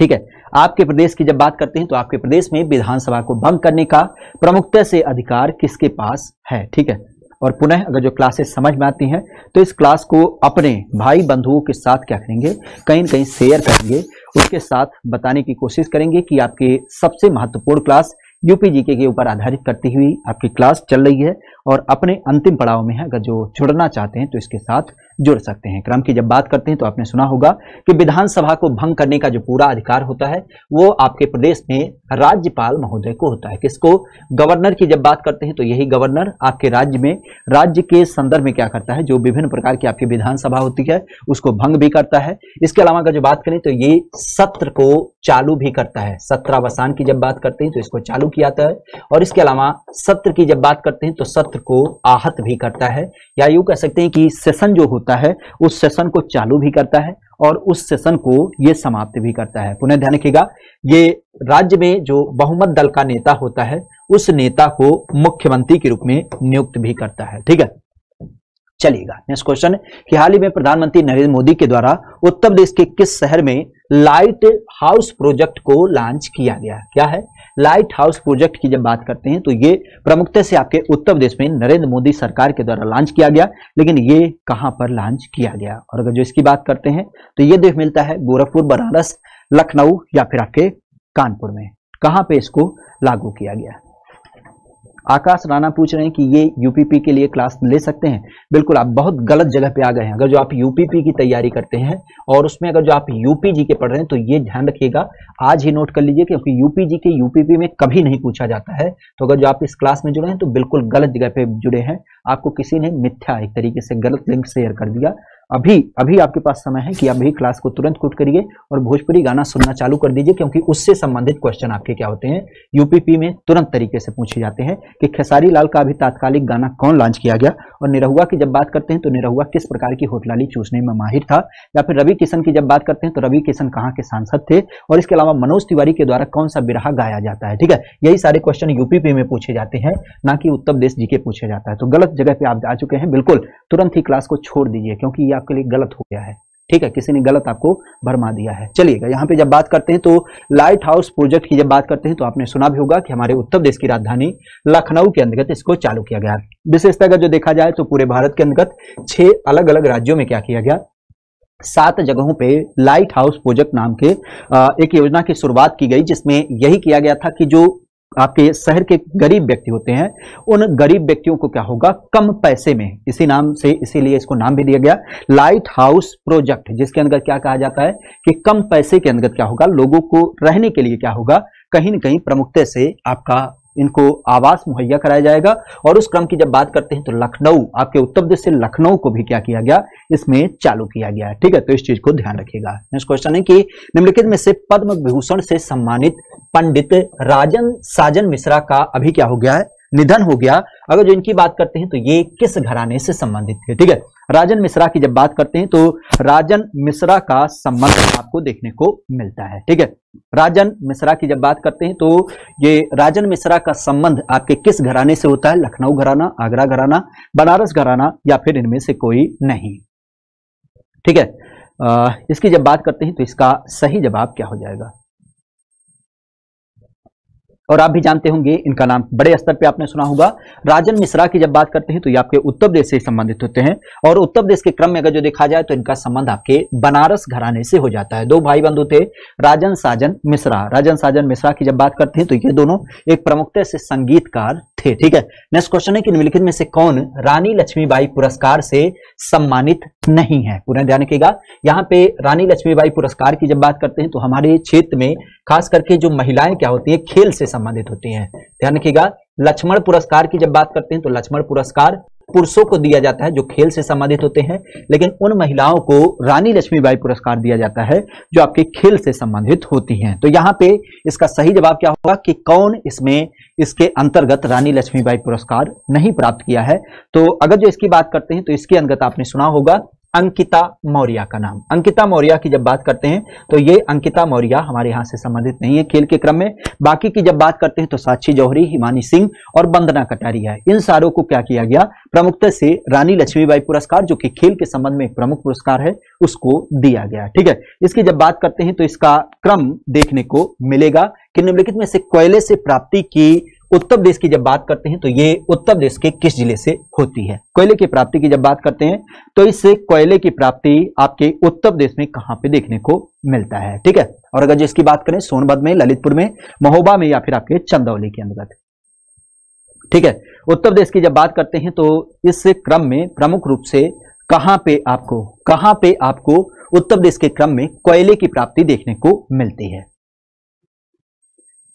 ठीक है आपके प्रदेश की जब बात करते हैं तो आपके प्रदेश में विधानसभा को भंग करने का प्रमुखता से अधिकार किसके पास है ठीक है और पुनः अगर जो क्लासेस समझ में आती हैं तो इस क्लास को अपने भाई बंधुओं के साथ क्या करेंगे कहीं ना कहीं शेयर करेंगे उसके साथ बताने की कोशिश करेंगे कि आपके सबसे महत्वपूर्ण क्लास यूपी जीके के ऊपर आधारित करती हुई आपकी क्लास चल रही है और अपने अंतिम पड़ाव में है अगर जो जुड़ना चाहते हैं तो इसके साथ जुड़ सकते हैं क्रम की जब बात करते हैं तो आपने सुना होगा कि विधानसभा को भंग करने का जो पूरा अधिकार होता है वो आपके प्रदेश में राज्यपाल महोदय को होता है किसको गवर्नर की जब बात करते हैं तो यही गवर्नर आपके राज्य में राज्य के संदर्भ में क्या करता है जो विभिन्न प्रकार की आपकी विधानसभा होती है उसको भंग भी करता है इसके अलावा अगर जो बात करें तो ये सत्र को चालू भी करता है सत्रावसान की जब बात करते हैं तो इसको चालू किया जाता है और इसके अलावा सत्र की जब बात करते हैं तो सत्र को आहत भी करता है या यूं कह सकते हैं कि सेशन जो होता होता है उस सेशन को चालू भी करता है और उस सेशन को ये समाप्त भी करता है पुनः ध्यान रखिएगा ये राज्य में जो बहुमत दल का नेता होता है उस नेता को मुख्यमंत्री के रूप में नियुक्त भी करता है ठीक है चलिएगा नेक्स्ट क्वेश्चन कि हाल ही में प्रधानमंत्री नरेंद्र मोदी के द्वारा उत्तर प्रदेश के किस शहर में लाइट हाउस प्रोजेक्ट को लॉन्च किया गया क्या है लाइट हाउस प्रोजेक्ट की जब बात करते हैं तो ये प्रमुखता से आपके उत्तर प्रदेश में नरेंद्र मोदी सरकार के द्वारा लॉन्च किया गया लेकिन ये कहां पर लॉन्च किया गया और अगर जो इसकी बात करते हैं तो ये देख मिलता है गोरखपुर बनारस लखनऊ या फिर आपके कानपुर में कहां पे इसको लागू किया गया आकाश राणा पूछ रहे हैं कि ये यूपीपी के लिए क्लास ले सकते हैं बिल्कुल आप बहुत गलत जगह पे आ गए हैं अगर जो आप यूपीपी की तैयारी करते हैं और उसमें अगर जो आप यूपी जी के पढ़ रहे हैं तो ये ध्यान रखिएगा आज ही नोट कर लीजिए क्योंकि यूपी जी के यूपीपी में कभी नहीं पूछा जाता है तो अगर जो आप इस क्लास में जुड़े हैं तो बिल्कुल गलत जगह पर जुड़े हैं आपको किसी ने मिथ्या एक तरीके से गलत लिंक शेयर कर दिया अभी अभी आपके पास समय है कि आप भी क्लास को तुरंत कुट करिए और भोजपुरी गाना सुनना चालू कर दीजिए क्योंकि उससे संबंधित क्वेश्चन आपके क्या होते हैं यूपीपी में तुरंत तरीके से पूछे जाते हैं कि खेसारी लाल का अभी तात्कालिक गाना कौन लॉन्च किया गया और निरहुआ की जब बात करते हैं तो निरहुआ किस प्रकार की होटलाली चूसने में माहिर था या फिर रवि किशन की जब बात करते हैं तो रवि किशन कहाँ के सांसद थे और इसके अलावा मनोज तिवारी के द्वारा कौन सा बिरा गाया जाता है ठीक है यही सारे क्वेश्चन यूपीपी में पूछे जाते हैं ना कि उत्तर प्रदेश जी के पूछे जाता है तो गलत जगह पर आप जा चुके हैं बिल्कुल तुरंत ही क्लास को छोड़ दीजिए क्योंकि यह आपके लिए गलत हो गया है ठीक है किसी ने गलत आपको भरमा दिया है चलिएगा यहाँ पे जब बात करते हैं तो लाइट हाउस प्रोजेक्ट की जब बात करते हैं तो आपने सुना भी होगा कि हमारे उत्तर प्रदेश की राजधानी लखनऊ के अंतर्गत इसको चालू किया गया विशेषता अगर जो देखा जाए तो पूरे भारत के अंतर्गत छह अलग अलग राज्यों में क्या किया गया सात जगहों पे लाइट हाउस प्रोजेक्ट नाम के एक योजना की शुरुआत की गई जिसमें यही किया गया था कि जो आपके शहर के गरीब व्यक्ति होते हैं उन गरीब व्यक्तियों को क्या होगा कम पैसे में इसी नाम से इसीलिए इसको नाम भी दिया गया लाइट हाउस प्रोजेक्ट जिसके अंदर क्या कहा जाता है कि कम पैसे के अंदर क्या होगा लोगों को रहने के लिए क्या होगा कहीं ना कहीं प्रमुखता से आपका इनको आवास मुहैया कराया जाएगा और उस क्रम की जब बात करते हैं तो लखनऊ आपके उत्तर प्रदेश से लखनऊ को भी क्या किया गया इसमें चालू किया गया है ठीक है तो इस चीज को ध्यान रखिएगा नेक्स्ट क्वेश्चन है कि निम्नलिखित में से पद्म विभूषण से सम्मानित पंडित राजन साजन मिश्रा का अभी क्या हो गया है निधन हो गया अगर जो इनकी बात करते हैं तो ये किस घराने से संबंधित थे ठीक है राजन मिश्रा की जब बात करते हैं तो राजन मिश्रा का संबंध आपको देखने को मिलता है ठीक है राजन मिश्रा की जब बात करते हैं तो ये राजन मिश्रा का संबंध आपके किस घराने से होता है लखनऊ घराना आगरा घराना बनारस घराना या फिर इनमें से कोई नहीं ठीक है इसकी जब बात करते हैं तो इसका सही जवाब क्या हो जाएगा और आप भी जानते होंगे इनका नाम बड़े स्तर पे आपने सुना होगा राजन मिश्रा की जब बात करते हैं तो ये आपके उत्तर प्रदेश से संबंधित होते हैं और उत्तर प्रदेश के क्रम में अगर जो देखा जाए तो इनका संबंध आपके बनारस घराने से हो जाता है दो भाई बंधु थे राजन साजन मिश्रा राजन साजन मिश्रा की जब बात करते हैं तो ये दोनों एक प्रमुखता से संगीतकार थे ठीक है नेक्स्ट क्वेश्चन है कि निम्नलिखित में से कौन रानी लक्ष्मीबाई पुरस्कार से सम्मानित नहीं है पूरा ध्यान रखिएगा यहाँ पे रानी लक्ष्मीबाई पुरस्कार की जब बात करते हैं तो हमारे क्षेत्र में खास करके जो महिलाएं क्या होती है खेल से संबंधित होती है ध्यान रखिएगा लक्ष्मण पुरस्कार की जब बात करते हैं तो लक्ष्मण पुरस्कार पुरुषों को दिया जाता है जो खेल से संबंधित होते हैं लेकिन उन महिलाओं को रानी लक्ष्मीबाई पुरस्कार दिया जाता है जो आपके खेल से संबंधित होती हैं तो यहाँ पे इसका सही जवाब क्या होगा कि कौन इसमें इसके अंतर्गत रानी लक्ष्मीबाई पुरस्कार नहीं प्राप्त किया है तो अगर जो इसकी बात करते हैं तो इसके अंतर्गत आपने सुना होगा अंकिता मौर्य का नाम अंकिता मौर्य की जब बात करते हैं तो ये अंकिता मौर्य हमारे यहाँ से संबंधित नहीं है खेल के क्रम में बाकी की जब बात करते हैं तो साक्षी जौहरी हिमानी सिंह और बंदना कटारिया इन सारों को क्या किया गया प्रमुखता से रानी लक्ष्मीबाई पुरस्कार जो कि खेल के संबंध में एक प्रमुख पुरस्कार है उसको दिया गया ठीक है इसकी जब बात करते हैं तो इसका क्रम देखने को मिलेगा कि निम्नलिखित में से कोयले से प्राप्ति की उत्तर प्रदेश की जब बात करते हैं तो ये उत्तर प्रदेश के किस जिले से होती है कोयले की प्राप्ति की जब बात करते हैं तो इससे कोयले की प्राप्ति आपके उत्तर प्रदेश में कहां पे देखने को मिलता है ठीक है और अगर जिसकी बात करें सोनभद्र में ललितपुर में महोबा में या फिर आपके चंदौली के अंतर्गत ठीक है उत्तर प्रदेश की जब बात करते हैं तो इस क्रम में प्रमुख रूप से कहां पे आपको कहां पे आपको उत्तर प्रदेश के क्रम में कोयले की प्राप्ति देखने को मिलती है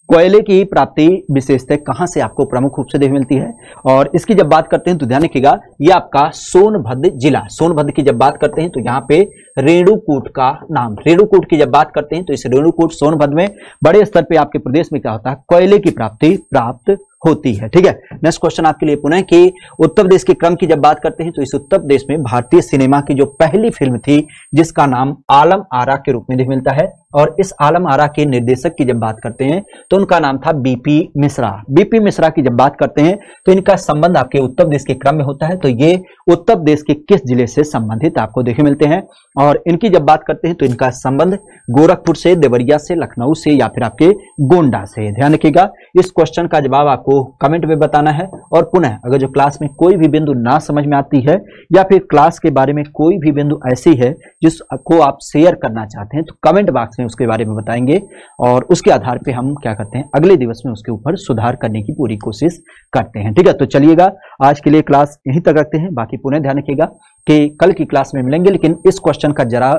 कोयले की प्राप्ति विशेषतः कहाँ से आपको प्रमुख रूप से देखने मिलती है और इसकी जब बात करते हैं तो ध्यान रखिएगा ये आपका सोनभद्र जिला सोनभद्र की जब बात करते हैं तो यहाँ पे रेणुकूट का नाम रेणुकूट की जब बात करते हैं तो इस रेणुकूट सोनभद्र में बड़े स्तर पे आपके प्रदेश में क्या होता है कोयले की प्राप्ति प्राप्त होती है ठीक है नेक्स्ट क्वेश्चन आपके लिए पुनः कि उत्तर प्रदेश के क्रम की जब बात करते हैं तो इस उत्तर प्रदेश में भारतीय सिनेमा की जो पहली फिल्म थी जिसका नाम आलम आरा के रूप में भी मिलता है और इस आलम आरा के निर्देशक की जब बात करते हैं तो उनका नाम था बीपी मिश्रा बीपी मिश्रा की जब बात करते हैं तो इनका संबंध आपके उत्तर प्रदेश के क्रम में होता है तो ये उत्तर प्रदेश के किस जिले से संबंधित आपको देखे मिलते हैं और इनकी जब बात करते हैं तो इनका संबंध गोरखपुर से देवरिया से लखनऊ से या फिर आपके गोंडा से ध्यान रखिएगा इस क्वेश्चन का जवाब आपको कमेंट में बताना है और पुनः अगर जो क्लास में कोई भी बिंदु ना समझ में आती है या फिर क्लास के बारे में कोई भी बिंदु ऐसी है जिसको आप शेयर करना चाहते हैं तो कमेंट बॉक्स में उसके बारे में बताएंगे और उसके आधार पर हम क्या करते हैं अगले दिवस में उसके ऊपर सुधार करने की पूरी कोशिश करते हैं ठीक है तो चलिएगा आज के लिए क्लास यहीं तक रखते हैं बाकी पुनः ध्यान रखिएगा के कल की क्लास में मिलेंगे लेकिन इस क्वेश्चन का जरा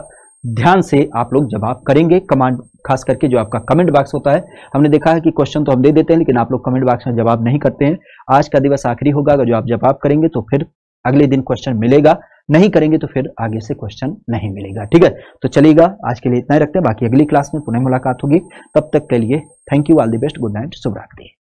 ध्यान से आप लोग जवाब करेंगे कमांड खास करके जो आपका कमेंट बॉक्स होता है हमने देखा है कि क्वेश्चन तो हम दे देते हैं लेकिन आप लोग कमेंट बॉक्स में जवाब नहीं करते हैं आज का दिवस आखिरी होगा अगर जो आप जवाब करेंगे तो फिर अगले दिन क्वेश्चन मिलेगा नहीं करेंगे तो फिर आगे से क्वेश्चन नहीं मिलेगा ठीक है तो चलेगा आज के लिए इतना ही रखते हैं बाकी अगली क्लास में पुनः मुलाकात होगी तब तक के लिए thank you all the best good night शुभ रात्रि